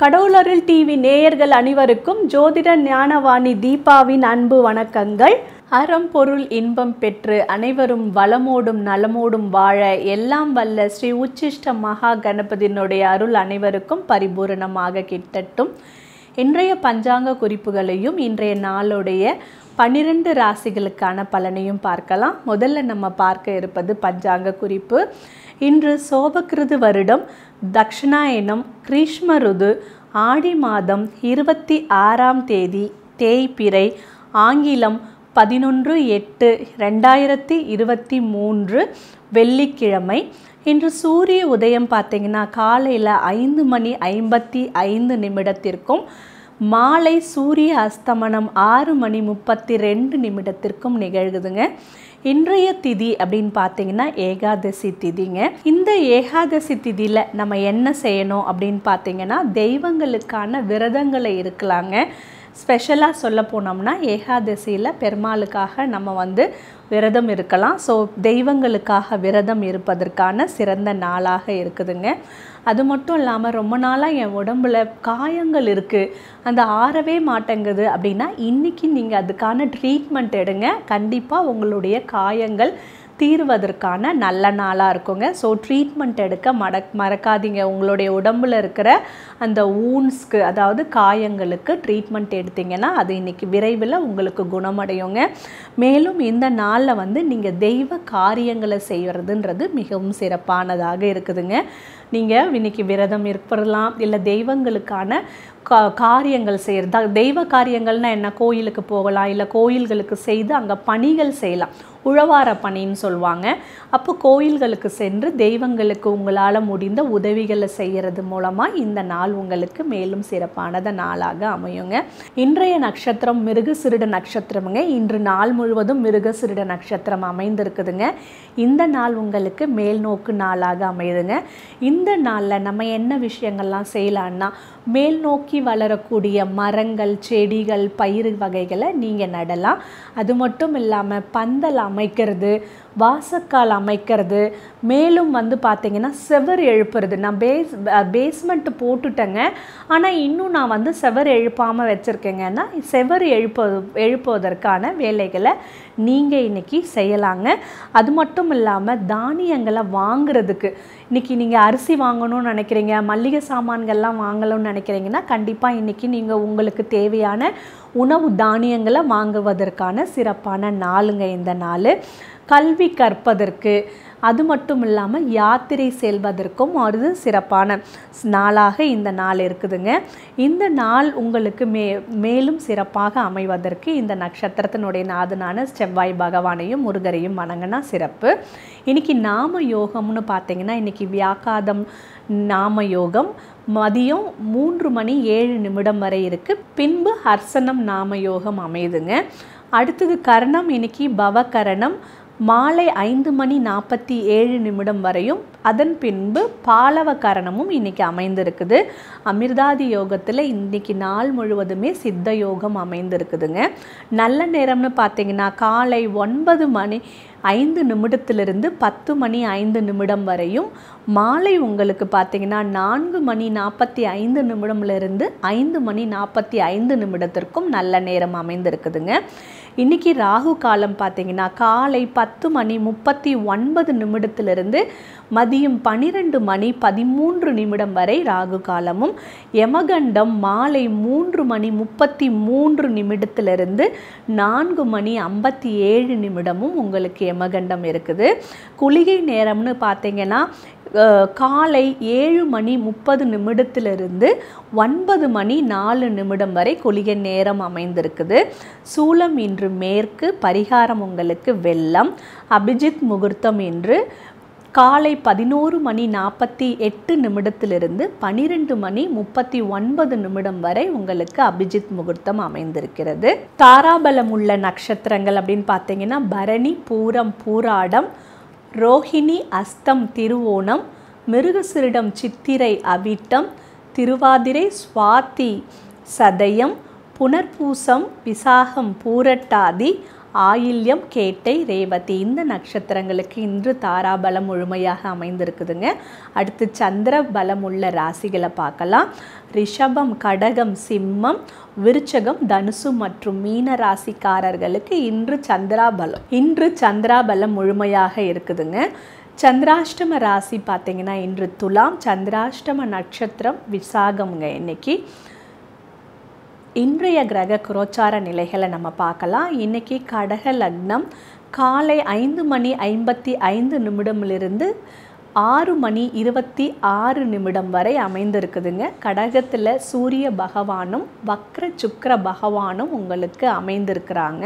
கடவுளருள் TV நேயர்கள் அனைவருக்கும் ஜோதிட ஞானவாணி தீபாவின் அன்பு வணக்கங்கள் அறம் பொருள் இன்பம் பெற்று அனைவரும் வளமோடும் நலமோடும் வாழ எல்லாம் வல்ல ஸ்ரீ உச்சிஷ்ட மகா கணபதியினுடைய அருள் அனைவருக்கும் பரிபூரணமாக கிட்டட்டும் இன்றைய பஞ்சாங்க குறிப்புகளையும் இன்றைய நாளுடைய பன்னிரண்டு ராசிகளுக்கான பலனையும் பார்க்கலாம் முதல்ல நம்ம பார்க்க இருப்பது பஞ்சாங்க குறிப்பு இன்று சோபகிருது வருடம் தக்ஷணாயனம் கிரீஷ்ம ருது ஆடி மாதம் இருபத்தி ஆறாம் தேதி தேய்பிறை ஆங்கிலம் பதினொன்று எட்டு ரெண்டாயிரத்தி இருபத்தி மூன்று வெள்ளிக்கிழமை இன்று சூரிய உதயம் பார்த்திங்கன்னா காலையில் ஐந்து மணி ஐம்பத்தி ஐந்து நிமிடத்திற்கும் மாலை சூரிய அஸ்தமனம் ஆறு மணி முப்பத்தி ரெண்டு நிமிடத்திற்கும் நிகழ்குதுங்க இன்றைய திதி அப்படின்னு பார்த்தீங்கன்னா ஏகாதசி திதிங்க இந்த ஏகாதசி திதியில் நம்ம என்ன செய்யணும் அப்படின்னு பார்த்தீங்கன்னா தெய்வங்களுக்கான விரதங்களை இருக்கலாங்க ஸ்பெஷலாக சொல்ல போனோம்னா ஏகாதசியில் பெருமாளுக்காக நம்ம வந்து விரதம் இருக்கலாம் ஸோ தெய்வங்களுக்காக விரதம் இருப்பதற்கான சிறந்த நாளாக இருக்குதுங்க அது மட்டும் இல்லாமல் ரொம்ப நாளாக என் உடம்புல காயங்கள் இருக்குது அந்த ஆறவே மாட்டேங்குது அப்படின்னா இன்றைக்கி நீங்கள் அதுக்கான ட்ரீட்மெண்ட் எடுங்க கண்டிப்பாக உங்களுடைய காயங்கள் தீர்வதற்கான நல்ல நாளாக இருக்குங்க ஸோ ட்ரீட்மெண்ட் எடுக்க மட மறக்காதீங்க உங்களுடைய உடம்பில் இருக்கிற அந்த ஊன்ஸ்க்கு அதாவது காயங்களுக்கு ட்ரீட்மெண்ட் எடுத்திங்கன்னா அது இன்றைக்கி விரைவில் உங்களுக்கு குணமடையுங்க மேலும் இந்த நாளில் வந்து நீங்கள் தெய்வ காரியங்களை செய்கிறதுன்றது மிகவும் சிறப்பானதாக இருக்குதுங்க நீங்கள் இன்றைக்கி விரதம் ஏற்படலாம் இல்லை தெய்வங்களுக்கான கா காரியங்கள் செய்கிறது தெய்வ காரியங்கள்னால் என்ன கோயிலுக்கு போகலாம் இல்லை கோயில்களுக்கு செய்து அங்கே பணிகள் செய்யலாம் உழவார பணின்னு சொல்லுவாங்க அப்போ கோயில்களுக்கு சென்று தெய்வங்களுக்கு உங்களால் முடிந்த உதவிகளை செய்கிறது மூலமாக இந்த நாள் உங்களுக்கு மேலும் சிறப்பானத நாளாக அமையுங்க இன்றைய நட்சத்திரம் மிருக சிறுட நட்சத்திரமுங்க இன்று நாள் முழுவதும் மிருக சிறுட நட்சத்திரம் அமைந்திருக்குதுங்க இந்த நாள் உங்களுக்கு மேல் நோக்கு நாளாக அமையுதுங்க இந்த நாளில் நம்ம என்ன விஷயங்கள்லாம் செய்யலான்னா மேல் நோக்கி வளரக்கூடிய மரங்கள் செடிகள் பயிர் வகைகளை நீங்கள் நடலாம் அது மட்டும் இல்லாமல் பந்தல் சமைக்கிறது வாசக்கால் அமைக்கிறது மேலும் வந்து பார்த்திங்கன்னா செவர் எழுப்புறது நான் பேஸ் பேஸ்மெண்ட்டு போட்டுட்டேங்க ஆனால் இன்னும் நான் வந்து செவர் எழுப்பாமல் வச்சுருக்கேங்கன்னா செவர் எழுப்ப எழுப்புவதற்கான வேலைகளை நீங்கள் இன்றைக்கி செய்யலாங்க அது மட்டும் இல்லாமல் தானியங்களை வாங்குறதுக்கு இன்றைக்கி நீங்கள் அரிசி வாங்கணும்னு நினைக்கிறீங்க மல்லிகை சாமான்கள்லாம் வாங்கணும்னு நினைக்கிறீங்கன்னா கண்டிப்பாக இன்றைக்கி நீங்கள் உங்களுக்கு தேவையான உணவு தானியங்களை வாங்குவதற்கான சிறப்பான நாளுங்க இந்த நாள் கல்வி கற்பதற்கு அது மட்டும் இல்லாமல் யாத்திரை செல்வதற்கும் அது சிறப்பான நாளாக இந்த நாள் இருக்குதுங்க இந்த நாள் உங்களுக்கு மே மேலும் சிறப்பாக அமைவதற்கு இந்த நட்சத்திரத்தினுடைய நாதனான செவ்வாய் பகவானையும் முருகரையும் வணங்கினா சிறப்பு இன்னைக்கு நாம யோகம்னு பார்த்தீங்கன்னா இன்றைக்கி வியாக்காதம் நாம யோகம் மதியம் மூன்று மணி ஏழு நிமிடம் வரை இருக்குது பின்பு ஹர்சனம் நாம யோகம் அமையுதுங்க அடுத்தது கரணம் இன்னைக்கு பவகரணம் மாலை ஐந்து மணி நாற்பத்தி ஏழு நிமிடம் வரையும் அதன் பின்பு பாலவ கரணமும் இன்றைக்கி அமைந்திருக்குது அமிர்தாதி யோகத்தில் இன்றைக்கி நாள் முழுவதுமே சித்த யோகம் அமைந்திருக்குதுங்க நல்ல நேரம்னு பார்த்தீங்கன்னா காலை ஒன்பது மணி ஐந்து நிமிடத்திலிருந்து பத்து மணி ஐந்து நிமிடம் வரையும் மாலை உங்களுக்கு பார்த்திங்கன்னா நான்கு மணி நாற்பத்தி ஐந்து நிமிடம்லேருந்து ஐந்து மணி நாற்பத்தி ஐந்து நிமிடத்திற்கும் நல்ல நேரம் அமைந்திருக்குதுங்க இன்றைக்கி ராகு காலம் பார்த்திங்கன்னா காலை பத்து மணி முப்பத்தி ஒன்பது நிமிடத்திலிருந்து மதியம் பன்னிரெண்டு மணி பதிமூன்று நிமிடம் வரை ராகு காலமும் யமகண்டம் மாலை மூன்று மணி முப்பத்தி மூன்று நிமிடத்திலிருந்து நான்கு மணி ஐம்பத்தி ஏழு நிமிடமும் உங்களுக்கு யமகண்டம் இருக்குது குளிகை நேரம்னு பார்த்திங்கன்னா காலை ஏழு மணி முப்பது நிமிடத்திலிருந்து ஒன்பது மணி நாலு நிமிடம் வரை கொலிய நேரம் அமைந்திருக்குது சூலம் இன்று மேற்கு பரிகாரம் உங்களுக்கு வெள்ளம் அபிஜித் முகூர்த்தம் இன்று காலை பதினோரு மணி நாற்பத்தி எட்டு நிமிடத்திலிருந்து பனிரெண்டு மணி முப்பத்தி ஒன்பது நிமிடம் வரை உங்களுக்கு அபிஜித் முகூர்த்தம் அமைந்திருக்கிறது தாராபலம் உள்ள நட்சத்திரங்கள் அப்படின்னு பார்த்தீங்கன்னா பரணி பூரம் பூராடம் ரோஹிணி அஸ்தம் திருவோணம் மிருகசிரிடம் சித்திரை அபிட்டம் திருவாதிரை சுவாதி சதயம் புனர்பூசம் விசாகம் பூரட்டாதி ஆயில்யம் கேட்டை ரேவதி இந்த நட்சத்திரங்களுக்கு இன்று தாராபலம் முழுமையாக அமைந்திருக்குதுங்க அடுத்து சந்திர பலம் உள்ள ராசிகளை பார்க்கலாம் ரிஷபம் கடகம் சிம்மம் விருச்சகம் தனுசு மற்றும் மீன ராசிக்காரர்களுக்கு இன்று சந்திராபலம் இன்று சந்திராபலம் முழுமையாக இருக்குதுங்க சந்திராஷ்டம ராசி பார்த்திங்கன்னா இன்று துலாம் சந்திராஷ்டம நட்சத்திரம் விசாகம்ங்க இன்னைக்கு இன்றைய கிரக குரோச்சார நிலைகளை நம்ம பார்க்கலாம் இன்றைக்கி கடக லக்னம் காலை ஐந்து மணி ஐம்பத்தி ஐந்து நிமிடமிலிருந்து ஆறு மணி இருபத்தி ஆறு நிமிடம் வரை அமைந்திருக்குதுங்க கடகத்தில் சூரிய பகவானும் வக்ர சுக்கர பகவானும் உங்களுக்கு அமைந்திருக்கிறாங்க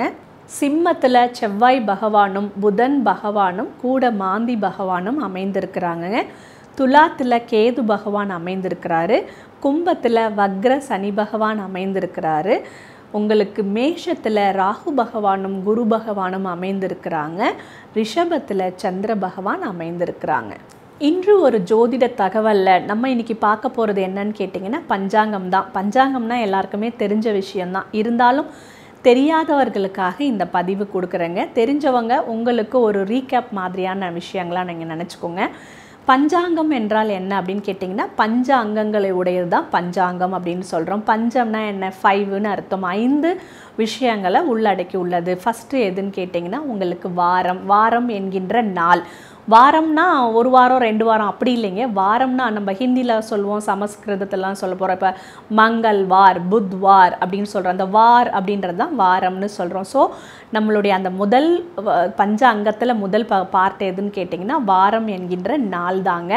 சிம்மத்தில் செவ்வாய் பகவானும் புதன் பகவானும் கூட மாந்தி பகவானும் அமைந்திருக்கிறாங்க துலாத்தில் கேது பகவான் அமைந்திருக்கிறாரு கும்பத்தில் வக்ர சனி பகவான் அமைந்திருக்கிறாரு உங்களுக்கு மேஷத்தில் ராகு பகவானும் குரு பகவானும் அமைந்திருக்கிறாங்க ரிஷபத்தில் சந்திர பகவான் அமைந்திருக்கிறாங்க இன்று ஒரு ஜோதிட தகவலில் நம்ம இன்றைக்கி பார்க்க போகிறது என்னன்னு கேட்டிங்கன்னா பஞ்சாங்கம் தான் பஞ்சாங்கம்னா எல்லாருக்குமே தெரிஞ்ச விஷயம்தான் இருந்தாலும் தெரியாதவர்களுக்காக இந்த பதிவு கொடுக்குறேங்க தெரிஞ்சவங்க உங்களுக்கு ஒரு ரீகேப் மாதிரியான விஷயங்களாக நீங்கள் நினச்சிக்கோங்க பஞ்சாங்கம் என்றால் என்ன அப்படின்னு கேட்டிங்கன்னா பஞ்ச அங்கங்களை உடையது தான் பஞ்சாங்கம் அப்படின்னு சொல்கிறோம் பஞ்சம்னா என்ன ஃபைவ்னு அர்த்தம் ஐந்து விஷயங்களை உள்ளடக்கி உள்ளது ஃபஸ்ட்டு எதுன்னு கேட்டிங்கன்னா உங்களுக்கு வாரம் வாரம் என்கின்ற நாள் வாரம்னா ஒரு வாரம் ரெண்டு வாரம் அப்படி இல்லைங்க வாரம்னா நம்ம ஹிந்தியில் சொல்லுவோம் சமஸ்கிருதத்திலாம் சொல்ல போகிறோம் இப்போ மங்கள் வார் புத் வார் அப்படின்னு சொல்கிறோம் அந்த வார் அப்படின்றது தான் வாரம்னு சொல்கிறோம் ஸோ நம்மளுடைய அந்த முதல் பஞ்ச அங்கத்தில் முதல் ப பார்ட் எதுன்னு கேட்டிங்கன்னா வாரம் என்கின்ற நாள் தாங்க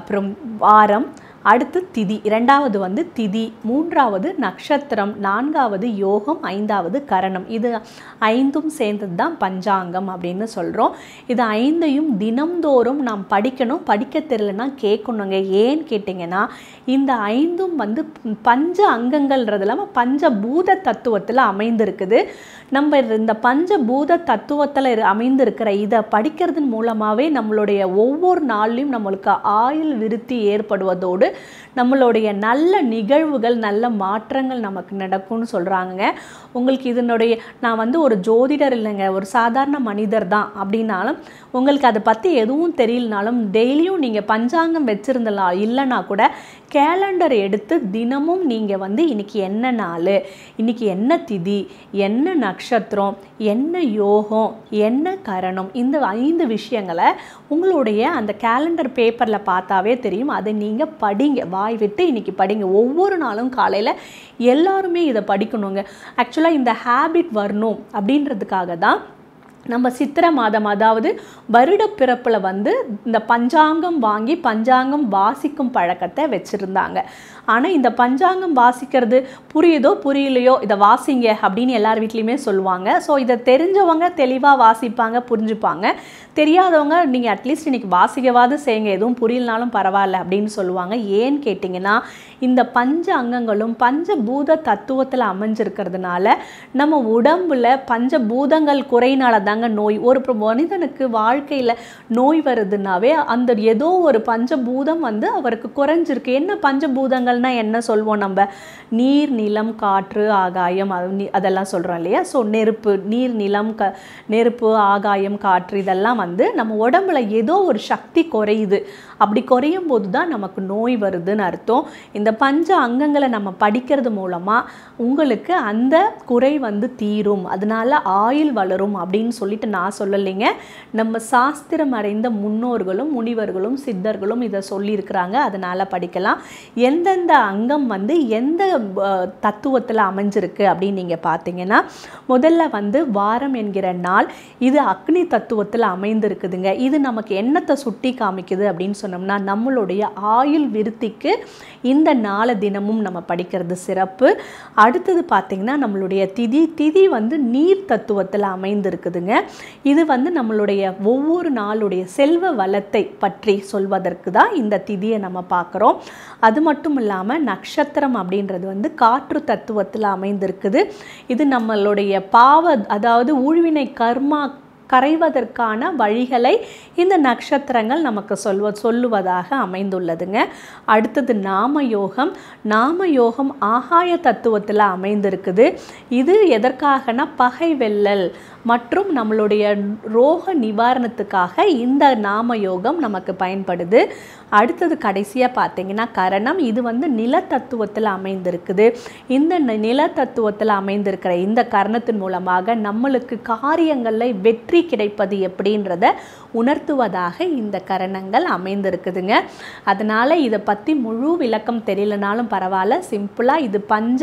அப்புறம் வாரம் அடுத்து திதி இரண்டாவது வந்து திதி மூன்றாவது நட்சத்திரம் நான்காவது யோகம் ஐந்தாவது கரணம் இது ஐந்தும் சேர்ந்தது தான் பஞ்சாங்கம் அப்படின்னு சொல்கிறோம் இது ஐந்தையும் தினம்தோறும் நாம் படிக்கணும் படிக்க தெரியலனா கேட்கணுங்க ஏன்னு கேட்டிங்கன்னா இந்த ஐந்தும் வந்து பஞ்ச அங்கங்கள்ன்றது இல்லாமல் பஞ்ச பூத தத்துவத்தில் அமைந்திருக்குது நம்ம இந்த பஞ்ச பூத தத்துவத்தில் அமைந்திருக்கிற இதை படிக்கிறதன் மூலமாகவே நம்மளுடைய ஒவ்வொரு நாள்லையும் நம்மளுக்கு ஆயுள் விருத்தி ஏற்படுவதோடு நம்மளுடைய நல்ல நிகழ்வுகள் நல்ல மாற்றங்கள் நமக்கு நடக்கும்னு சொல்கிறாங்க உங்களுக்கு இதனுடைய நான் வந்து ஒரு ஜோதிடர் இல்லைங்க ஒரு சாதாரண மனிதர் தான் அப்படின்னாலும் உங்களுக்கு அதை பற்றி எதுவும் தெரியலனாலும் டெய்லியும் நீங்கள் பஞ்சாங்கம் வச்சுருந்தலாம் இல்லைனா கூட கேலண்டர் எடுத்து தினமும் நீங்கள் வந்து இன்றைக்கி என்ன நாள் இன்றைக்கி என்ன திதி என்ன நட்சத்திரம் என்ன யோகம் என்ன கரணம் இந்த ஐந்து விஷயங்களை உங்களுடைய அந்த கேலண்டர் பேப்பரில் பார்த்தாவே தெரியும் அதை நீங்கள் படிங்க வாய் விட்டு இன்றைக்கி படிங்க ஒவ்வொரு நாளும் காலையில் எல்லாருமே இதை படிக்கணுங்க ஆக்சுவலாக இந்த ஹேபிட் வரணும் அப்படின்றதுக்காக தான் நம்ம சித்திரை மாதம் அதாவது வருட பிறப்பில் வந்து இந்த பஞ்சாங்கம் வாங்கி பஞ்சாங்கம் வாசிக்கும் பழக்கத்தை வச்சுருந்தாங்க ஆனால் இந்த பஞ்சாங்கம் வாசிக்கிறது புரியுதோ புரியலையோ இதை வாசிங்க அப்படின்னு எல்லார் வீட்லேயுமே சொல்லுவாங்க ஸோ இதை தெரிஞ்சவங்க தெளிவாக வாசிப்பாங்க புரிஞ்சுப்பாங்க தெரியாதவங்க நீங்கள் அட்லீஸ்ட் இன்றைக்கி வாசிக்கவாது செய்யுங்க எதுவும் புரியலனாலும் பரவாயில்ல அப்படின்னு சொல்லுவாங்க ஏன்னு கேட்டிங்கன்னா இந்த பஞ்ச அங்கங்களும் பஞ்சபூத தத்துவத்தில் அமைஞ்சிருக்கிறதுனால நம்ம பஞ்ச பஞ்சபூதங்கள் குறையினால தாங்க நோய் ஒரு மனிதனுக்கு வாழ்க்கையில் நோய் வருதுனாவே அந்த ஏதோ ஒரு பஞ்சபூதம் வந்து அவருக்கு குறைஞ்சிருக்கு என்ன பஞ்சபூதங்கள் நிலங்கள்னால் என்ன சொல்வோம் நம்ம நீர் நிலம் காற்று ஆகாயம் அது அதெல்லாம் சொல்கிறோம் இல்லையா ஸோ நெருப்பு நீர் நிலம் க நெருப்பு ஆகாயம் காற்று இதெல்லாம் வந்து நம்ம உடம்புல ஏதோ ஒரு சக்தி குறையுது அப்படி குறையும் போது தான் நமக்கு நோய் வருதுன்னு அர்த்தம் இந்த பஞ்ச அங்கங்களை நம்ம படிக்கிறது மூலமாக உங்களுக்கு அந்த குறை வந்து தீரும் அதனால் ஆயுள் வளரும் அப்படின்னு சொல்லிட்டு நான் சொல்லலைங்க நம்ம சாஸ்திரம் அடைந்த முன்னோர்களும் முனிவர்களும் சித்தர்களும் இதை சொல்லியிருக்கிறாங்க அதனால் படிக்கலாம் எந்தெந்த அந்த அங்கம் வந்து எந்த தத்துவத்தில் அமைஞ்சிருக்கு அப்படின்னு நீங்கள் பார்த்தீங்கன்னா முதல்ல வந்து வாரம் என்கிற நாள் இது அக்னி தத்துவத்தில் அமைந்திருக்குதுங்க இது நமக்கு எண்ணத்தை சுட்டி காமிக்குது அப்படின்னு சொன்னோம்னா நம்மளுடைய ஆயுள் விருத்திக்கு இந்த நாலு தினமும் நம்ம படிக்கிறது சிறப்பு அடுத்தது பார்த்திங்கன்னா நம்மளுடைய திதி திதி வந்து நீர் தத்துவத்தில் அமைந்திருக்குதுங்க இது வந்து நம்மளுடைய ஒவ்வொரு நாளுடைய செல்வ வளத்தை பற்றி சொல்வதற்கு தான் இந்த திதியை நம்ம பார்க்குறோம் அது மட்டும் இல்லை இல்லாமல் நட்சத்திரம் அப்படின்றது வந்து காற்று தத்துவத்தில் அமைந்திருக்குது இது நம்மளுடைய பாவ அதாவது ஊழ்வினை கர்மா கரைவதற்கான வழிகளை இந்த நட்சத்திரங்கள் நமக்கு சொல்வ சொல்லுவதாக அமைந்துள்ளதுங்க அடுத்தது நாம யோகம் நாம யோகம் ஆகாய தத்துவத்தில் அமைந்திருக்குது இது எதற்காகனா பகை வெல்லல் மற்றும் நம்மளுடைய ரோக நிவாரணத்துக்காக இந்த நாம யோகம் நமக்கு பயன்படுது அடுத்தது கடைசியாக பார்த்தீங்கன்னா கரணம் இது வந்து நில தத்துவத்தில் அமைந்திருக்குது இந்த நில தத்துவத்தில் அமைந்திருக்கிற இந்த கரணத்தின் மூலமாக நம்மளுக்கு காரியங்களில் வெற்றி கிடைப்பது எப்படின்றத உணர்த்துவதாக இந்த கரணங்கள் அமைந்திருக்குதுங்க அதனால் இதை பற்றி முழு விளக்கம் தெரியலனாலும் பரவாயில்ல சிம்பிளாக இது பஞ்ச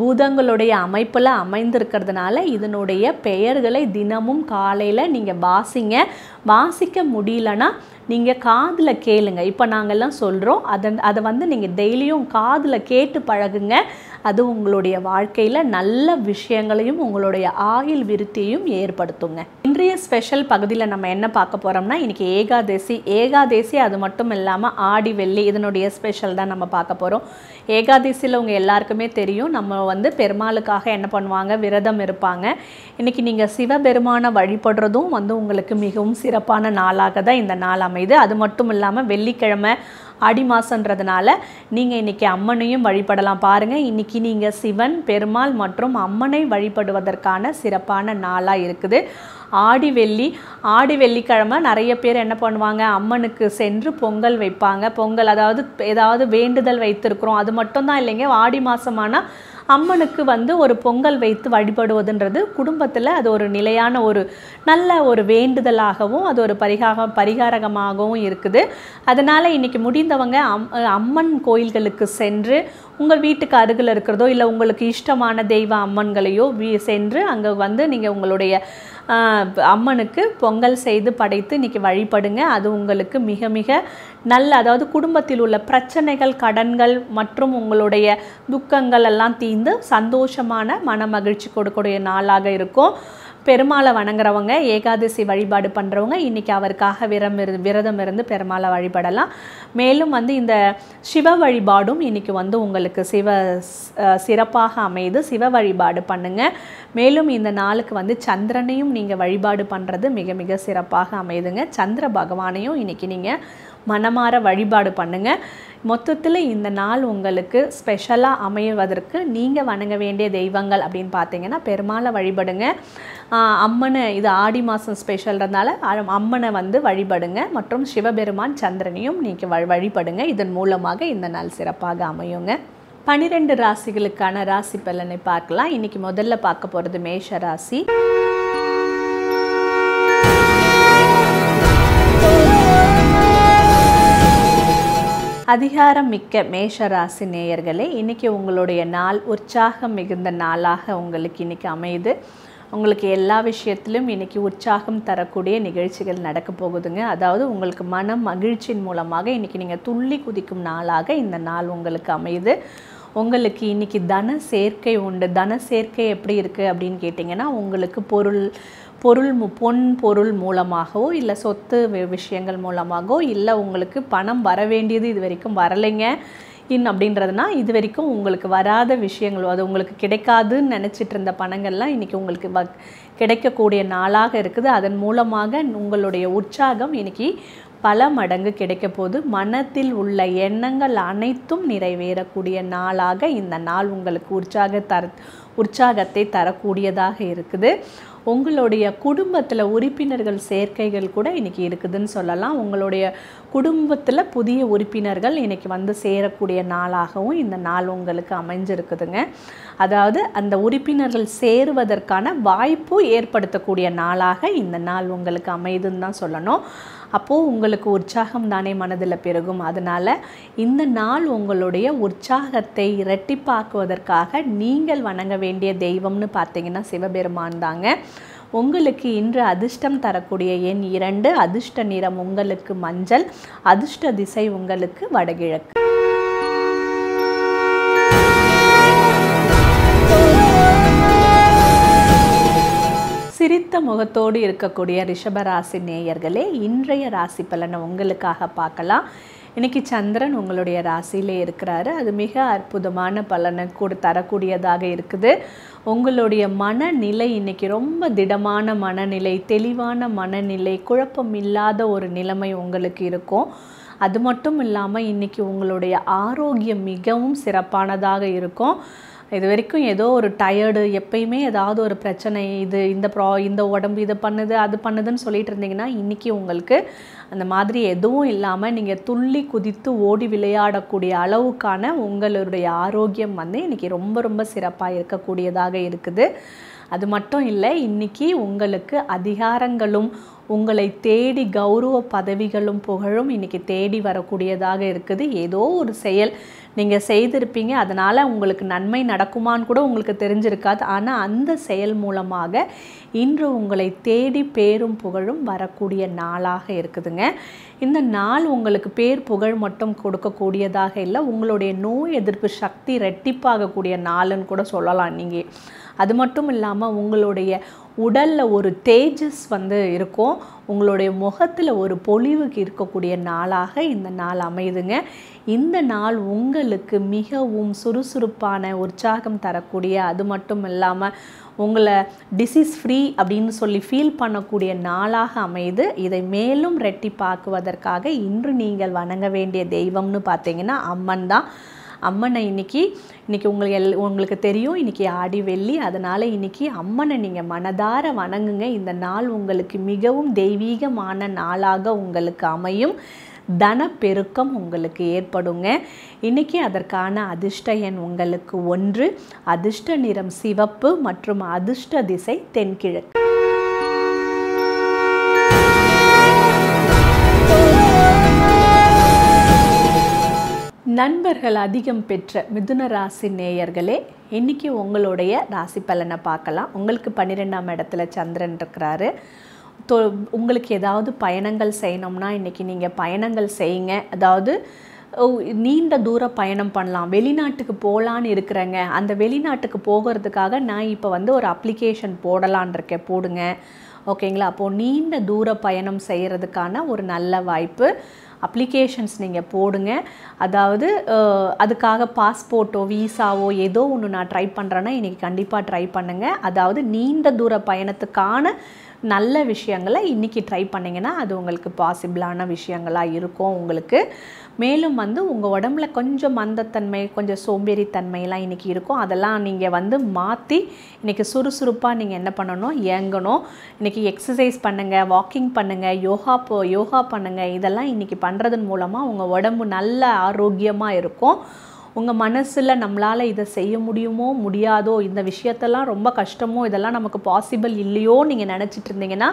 பூதங்களுடைய அமைப்பில் அமைந்திருக்கிறதுனால இதனுடைய பெயர்களை தினமும் காலையில் நீங்கள் வாசிங்க வாசிக்க முடியலன்னா நீங்கள் காதில் கேளுங்க இப்போ நாங்கள்லாம் சொல்கிறோம் அதன் அதை வந்து நீங்கள் டெய்லியும் காதில் கேட்டு பழகுங்க அது உங்களுடைய வாழ்க்கையில் நல்ல விஷயங்களையும் உங்களுடைய ஆயுள் விருத்தியையும் ஏற்படுத்துங்க இன்றைய ஸ்பெஷல் பகுதியில் நம்ம என்ன பார்க்க போகிறோம்னா இன்றைக்கி ஏகாதேசி ஏகாதேசி அது மட்டும் இல்லாமல் ஆடி வெள்ளி இதனுடைய ஸ்பெஷல் தான் நம்ம பார்க்க போகிறோம் ஏகாதேசியில் உங்கள் எல்லாருக்குமே தெரியும் நம்ம வந்து பெருமாளுக்காக என்ன பண்ணுவாங்க விரதம் இருப்பாங்க இன்றைக்கி நீங்கள் சிவபெருமானை வழிபடுறதும் வந்து உங்களுக்கு மிகவும் சிறப்பான நாளாக தான் இந்த நாள் அமைது அது மட்டும் இல்லாமல் வெள்ளிக்கிழமை ஆடி மாதன்றதுனால நீங்கள் இன்றைக்கி அம்மனையும் வழிபடலாம் பாருங்கள் இன்றைக்கி நீங்கள் சிவன் பெருமாள் மற்றும் அம்மனை வழிபடுவதற்கான சிறப்பான நாளாக இருக்குது ஆடி வெள்ளி ஆடி வெள்ளிக்கிழமை நிறைய பேர் என்ன பண்ணுவாங்க அம்மனுக்கு சென்று பொங்கல் வைப்பாங்க பொங்கல் அதாவது ஏதாவது வேண்டுதல் வைத்திருக்கிறோம் அது மட்டும்தான் இல்லைங்க ஆடி மாதமானால் அம்மனுக்கு வந்து ஒரு பொங்கல் வைத்து வழிபடுவதுன்றது குடும்பத்தில் அது ஒரு நிலையான ஒரு நல்ல ஒரு வேண்டுதலாகவும் அது ஒரு பரிகாக பரிகாரகமாகவும் இருக்குது அதனால் இன்றைக்கி முடிந்தவங்க அம் அம்மன் கோயில்களுக்கு சென்று உங்கள் வீட்டுக்கு அருகில் இருக்கிறதோ இல்லை உங்களுக்கு இஷ்டமான தெய்வ அம்மன்களையோ சென்று அங்கே வந்து நீங்கள் உங்களுடைய அம்மனுக்கு பொங்கல் செய்து படைத்து இன்றைக்கி வழிபடுங்க அது உங்களுக்கு மிக மிக நல்ல அதாவது குடும்பத்தில் உள்ள பிரச்சனைகள் கடன்கள் மற்றும் உங்களுடைய துக்கங்கள் எல்லாம் தீர்ந்து சந்தோஷமான மன மகிழ்ச்சி கொடுக்கக்கூடிய நாளாக இருக்கும் பெருமாளை வணங்குறவங்க ஏகாதசி வழிபாடு பண்ணுறவங்க இன்றைக்கி அவருக்காக விரம் விரதம் இருந்து பெருமாளை வழிபடலாம் மேலும் வந்து இந்த சிவ வழிபாடும் இன்னைக்கு வந்து உங்களுக்கு சிவ சிறப்பாக அமைது சிவ வழிபாடு பண்ணுங்கள் மேலும் இந்த நாளுக்கு வந்து சந்திரனையும் நீங்கள் வழிபாடு பண்ணுறது மிக மிக சிறப்பாக அமைதுங்க சந்திர பகவானையும் இன்றைக்கி நீங்கள் மனமாற வழிபாடு பண்ணுங்கள் மொத்தத்தில் இந்த நாள் உங்களுக்கு ஸ்பெஷலாக அமைவதற்கு நீங்கள் வணங்க வேண்டிய தெய்வங்கள் அப்படின்னு பார்த்தீங்கன்னா பெருமாளை வழிபடுங்க அம்மனை இது ஆடி மாதம் ஸ்பெஷல்றதுனால அம்மனை வந்து வழிபடுங்க மற்றும் சிவபெருமான் சந்திரனையும் நீங்கள் வழிபடுங்க இதன் மூலமாக இந்த நாள் சிறப்பாக அமையுங்க பனிரெண்டு ராசிகளுக்கான ராசி பலனை பார்க்கலாம் இன்றைக்கி முதல்ல பார்க்க போகிறது மேஷ ராசி அதிகாரம் மிக்க மேஷராசி நேயர்களே இன்றைக்கி உங்களுடைய நாள் உற்சாகம் மிகுந்த நாளாக உங்களுக்கு இன்றைக்கி அமையுது உங்களுக்கு எல்லா விஷயத்திலும் இன்றைக்கி உற்சாகம் தரக்கூடிய நிகழ்ச்சிகள் நடக்க போகுதுங்க அதாவது உங்களுக்கு மன மகிழ்ச்சியின் மூலமாக இன்றைக்கி நீங்கள் துள்ளி குதிக்கும் நாளாக இந்த நாள் உங்களுக்கு அமையுது உங்களுக்கு இன்றைக்கி தன சேர்க்கை உண்டு தன சேர்க்கை எப்படி இருக்குது அப்படின்னு கேட்டிங்கன்னா உங்களுக்கு பொருள் பொருள் பொன் பொருள் மூலமாகவோ இல்லை சொத்து விஷயங்கள் மூலமாகவோ இல்லை உங்களுக்கு பணம் வர வேண்டியது இது வரைக்கும் வரலைங்க இன் அப்படின்றதுனா இது வரைக்கும் உங்களுக்கு வராத விஷயங்களோ அது உங்களுக்கு கிடைக்காதுன்னு நினச்சிட்டு இருந்த பணங்கள்லாம் இன்றைக்கி உங்களுக்கு வ கிடைக்கக்கூடிய நாளாக இருக்குது அதன் மூலமாக உங்களுடைய உற்சாகம் இன்றைக்கி பல மடங்கு கிடைக்க போது மனத்தில் உள்ள எண்ணங்கள் அனைத்தும் நிறைவேறக்கூடிய நாளாக இந்த நாள் உங்களுக்கு உற்சாக தர உற்சாகத்தை தரக்கூடியதாக இருக்குது உங்களுடைய குடும்பத்தில் உறுப்பினர்கள் சேர்க்கைகள் கூட இன்றைக்கி இருக்குதுன்னு சொல்லலாம் உங்களுடைய குடும்பத்தில் புதிய உறுப்பினர்கள் இன்றைக்கி வந்து சேரக்கூடிய நாளாகவும் இந்த நாள் உங்களுக்கு அமைஞ்சிருக்குதுங்க அதாவது அந்த உறுப்பினர்கள் சேருவதற்கான வாய்ப்பு ஏற்படுத்தக்கூடிய நாளாக இந்த நாள் உங்களுக்கு அமையுதுன்னு தான் சொல்லணும் அப்போது உங்களுக்கு உற்சாகம் தானே மனதில் பெருகும் அதனால் இந்த நாள் உங்களுடைய உற்சாகத்தை இரட்டிப்பாக்குவதற்காக நீங்கள் வணங்க வேண்டிய தெய்வம்னு பார்த்தீங்கன்னா சிவபெருமான் தாங்க உங்களுக்கு இன்று அதிர்ஷ்டம் தரக்கூடிய எண் இரண்டு அதிர்ஷ்ட நிறம் உங்களுக்கு மஞ்சள் அதிர்ஷ்ட திசை உங்களுக்கு வடகிழக்கு சிரித்த முகத்தோடு இருக்கக்கூடிய ரிஷபராசி நேயர்களே இன்றைய ராசி பலனை உங்களுக்காக பார்க்கலாம் இன்றைக்கி சந்திரன் உங்களுடைய ராசியிலே இருக்கிறாரு அது மிக அற்புதமான பலனை கூட தரக்கூடியதாக இருக்குது உங்களுடைய மனநிலை இன்றைக்கி ரொம்ப திடமான மனநிலை தெளிவான மனநிலை குழப்பம் இல்லாத ஒரு நிலைமை உங்களுக்கு இருக்கும் அது மட்டும் இல்லாமல் இன்றைக்கி உங்களுடைய ஆரோக்கியம் மிகவும் சிறப்பானதாக இருக்கும் இது வரைக்கும் ஏதோ ஒரு டயர்டு எப்பயுமே ஏதாவது ஒரு பிரச்சனை இது இந்த ப்ரா இந்த உடம்பு இது பண்ணுது அது பண்ணுதுன்னு சொல்லிட்டு இருந்தீங்கன்னா இன்றைக்கி உங்களுக்கு அந்த மாதிரி எதுவும் இல்லாமல் நீங்கள் துள்ளி குதித்து ஓடி விளையாடக்கூடிய அளவுக்கான உங்களுடைய ஆரோக்கியம் வந்து இன்றைக்கி ரொம்ப ரொம்ப சிறப்பாக இருக்கக்கூடியதாக இருக்குது அது மட்டும் இல்லை இன்றைக்கி உங்களுக்கு அதிகாரங்களும் உங்களை தேடி கௌரவ பதவிகளும் புகழும் இன்றைக்கி தேடி வரக்கூடியதாக இருக்குது ஏதோ ஒரு செயல் நீங்கள் செய்திருப்பீங்க அதனால் உங்களுக்கு நன்மை நடக்குமான்னு கூட உங்களுக்கு தெரிஞ்சிருக்காது ஆனால் அந்த செயல் மூலமாக இன்று உங்களை தேடி பேரும் புகழும் வரக்கூடிய நாளாக இருக்குதுங்க இந்த நாள் உங்களுக்கு பேர் புகழ் மட்டும் கொடுக்கக்கூடியதாக இல்லை உங்களுடைய நோய் எதிர்ப்பு சக்தி ரெட்டிப்பாகக்கூடிய நாளுன்னு கூட சொல்லலாம் நீங்கள் அது மட்டும் இல்லாமல் உங்களுடைய உடலில் ஒரு தேஜஸ் வந்து இருக்கும் உங்களுடைய முகத்தில் ஒரு பொலிவுக்கு இருக்கக்கூடிய நாளாக இந்த நாள் அமையுதுங்க இந்த நாள் உங்களுக்கு மிகவும் சுறுசுறுப்பான உற்சாகம் தரக்கூடிய அது மட்டும் இல்லாமல் உங்களை டிசீஸ் ஃப்ரீ அப்படின்னு சொல்லி ஃபீல் பண்ணக்கூடிய நாளாக அமையுது இதை மேலும் ரெட்டி பார்க்குவதற்காக இன்று நீங்கள் வணங்க வேண்டிய தெய்வம்னு பார்த்தீங்கன்னா அம்மன் தான் அம்மனை இன்றைக்கி இன்றைக்கி உங்களுக்கு எல் உங்களுக்கு தெரியும் இன்றைக்கி ஆடி வெள்ளி அதனால் இன்றைக்கி அம்மனை நீங்கள் மனதார வணங்குங்க இந்த நாள் உங்களுக்கு மிகவும் தெய்வீகமான நாளாக உங்களுக்கு அமையும் தனப்பெருக்கம் உங்களுக்கு ஏற்படுங்க இன்றைக்கி அதற்கான அதிர்ஷ்ட எண் உங்களுக்கு ஒன்று அதிர்ஷ்ட நிறம் சிவப்பு மற்றும் அதிர்ஷ்ட திசை தென்கிழக்கு நண்பர்கள் அதிகம் பெற்ற மிதுன ராசி நேயர்களே இன்றைக்கி உங்களுடைய ராசி பலனை பார்க்கலாம் உங்களுக்கு பன்னிரெண்டாம் இடத்துல சந்திரன் இருக்கிறாரு தொ உங்களுக்கு ஏதாவது பயணங்கள் செய்யணும்னா இன்றைக்கி நீங்கள் பயணங்கள் செய்யுங்க அதாவது நீண்ட தூர பயணம் பண்ணலாம் வெளிநாட்டுக்கு போகலான்னு இருக்கிறேங்க அந்த வெளிநாட்டுக்கு போகிறதுக்காக நான் இப்போ வந்து ஒரு அப்ளிகேஷன் போடலான் இருக்கேன் போடுங்க ஓகேங்களா அப்போது நீண்ட தூர பயணம் செய்கிறதுக்கான ஒரு நல்ல வாய்ப்பு அப்ளிகேஷன்ஸ் நீங்கள் போடுங்க அதாவது அதுக்காக பாஸ்போர்ட்டோ விசாவோ ஏதோ ஒன்று நான் ட்ரை பண்ணுறேன்னா இன்றைக்கி கண்டிப்பாக ட்ரை பண்ணுங்கள் அதாவது நீண்ட தூர பயணத்துக்கான நல்ல விஷயங்களை இன்றைக்கி ட்ரை பண்ணிங்கன்னா அது உங்களுக்கு பாசிபிளான விஷயங்களாக இருக்கும் உங்களுக்கு மேலும் வந்து உங்கள் உடம்புல கொஞ்சம் மந்தத்தன்மை கொஞ்சம் சோம்பேறித்தன்மையெல்லாம் இன்றைக்கி இருக்கும் அதெல்லாம் நீங்கள் வந்து மாற்றி இன்றைக்கி சுறுசுறுப்பாக நீங்கள் என்ன பண்ணணும் இயங்கணும் இன்றைக்கி எக்ஸசைஸ் பண்ணுங்கள் வாக்கிங் பண்ணுங்கள் யோகா போ யோகா பண்ணுங்கள் இதெல்லாம் இன்றைக்கி பண்ணுறதன் மூலமாக உங்கள் உடம்பு நல்ல ஆரோக்கியமாக இருக்கும் உங்கள் மனசில் நம்மளால் இதை செய்ய முடியுமோ முடியாதோ இந்த விஷயத்தெல்லாம் ரொம்ப கஷ்டமோ இதெல்லாம் நமக்கு பாசிபிள் இல்லையோ நீங்கள் நினச்சிட்டு இருந்தீங்கன்னா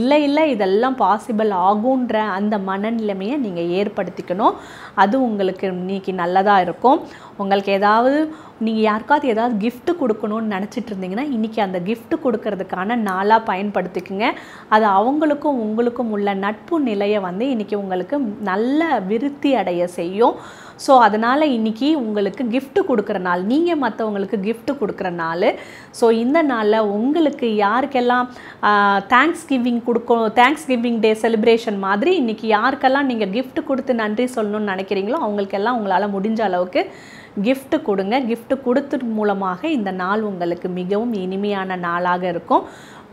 இல்லை இல்லை இதெல்லாம் பாசிபிள் ஆகுன்ற அந்த மனநிலைமையை நீங்கள் ஏற்படுத்திக்கணும் அது உங்களுக்கு இன்றைக்கி நல்லதாக இருக்கும் உங்களுக்கு ஏதாவது நீங்கள் யாருக்காவது ஏதாவது கிஃப்ட்டு கொடுக்கணும்னு நினச்சிட்டு இருந்தீங்கன்னா இன்றைக்கி அந்த கிஃப்ட்டு கொடுக்கறதுக்கான நாளாக பயன்படுத்திக்குங்க அது அவங்களுக்கும் உங்களுக்கும் உள்ள நட்பு நிலையை வந்து இன்றைக்கி உங்களுக்கு நல்ல விருத்தி அடைய செய்யும் ஸோ அதனால் இன்றைக்கி உங்களுக்கு கிஃப்ட்டு கொடுக்குற நாள் நீங்கள் மற்றவங்களுக்கு கிஃப்ட்டு கொடுக்குற நாள் ஸோ இந்த நாளில் உங்களுக்கு யாருக்கெல்லாம் தேங்க்ஸ் கிவிங் கொடுக்கணும் தேங்க்ஸ் கிவிங் டே செலிப்ரேஷன் மாதிரி இன்றைக்கி யாருக்கெல்லாம் நீங்கள் கிஃப்ட் கொடுத்து நன்றி சொல்லணும்னு நினைக்கிறீங்களோ அவங்களுக்கெல்லாம் உங்களால் முடிஞ்ச அளவுக்கு கிஃப்ட் கொடுங்க கிஃப்ட் கொடுத்தது மூலமாக இந்த நாள் உங்களுக்கு மிகவும் இனிமையான நாளாக இருக்கும்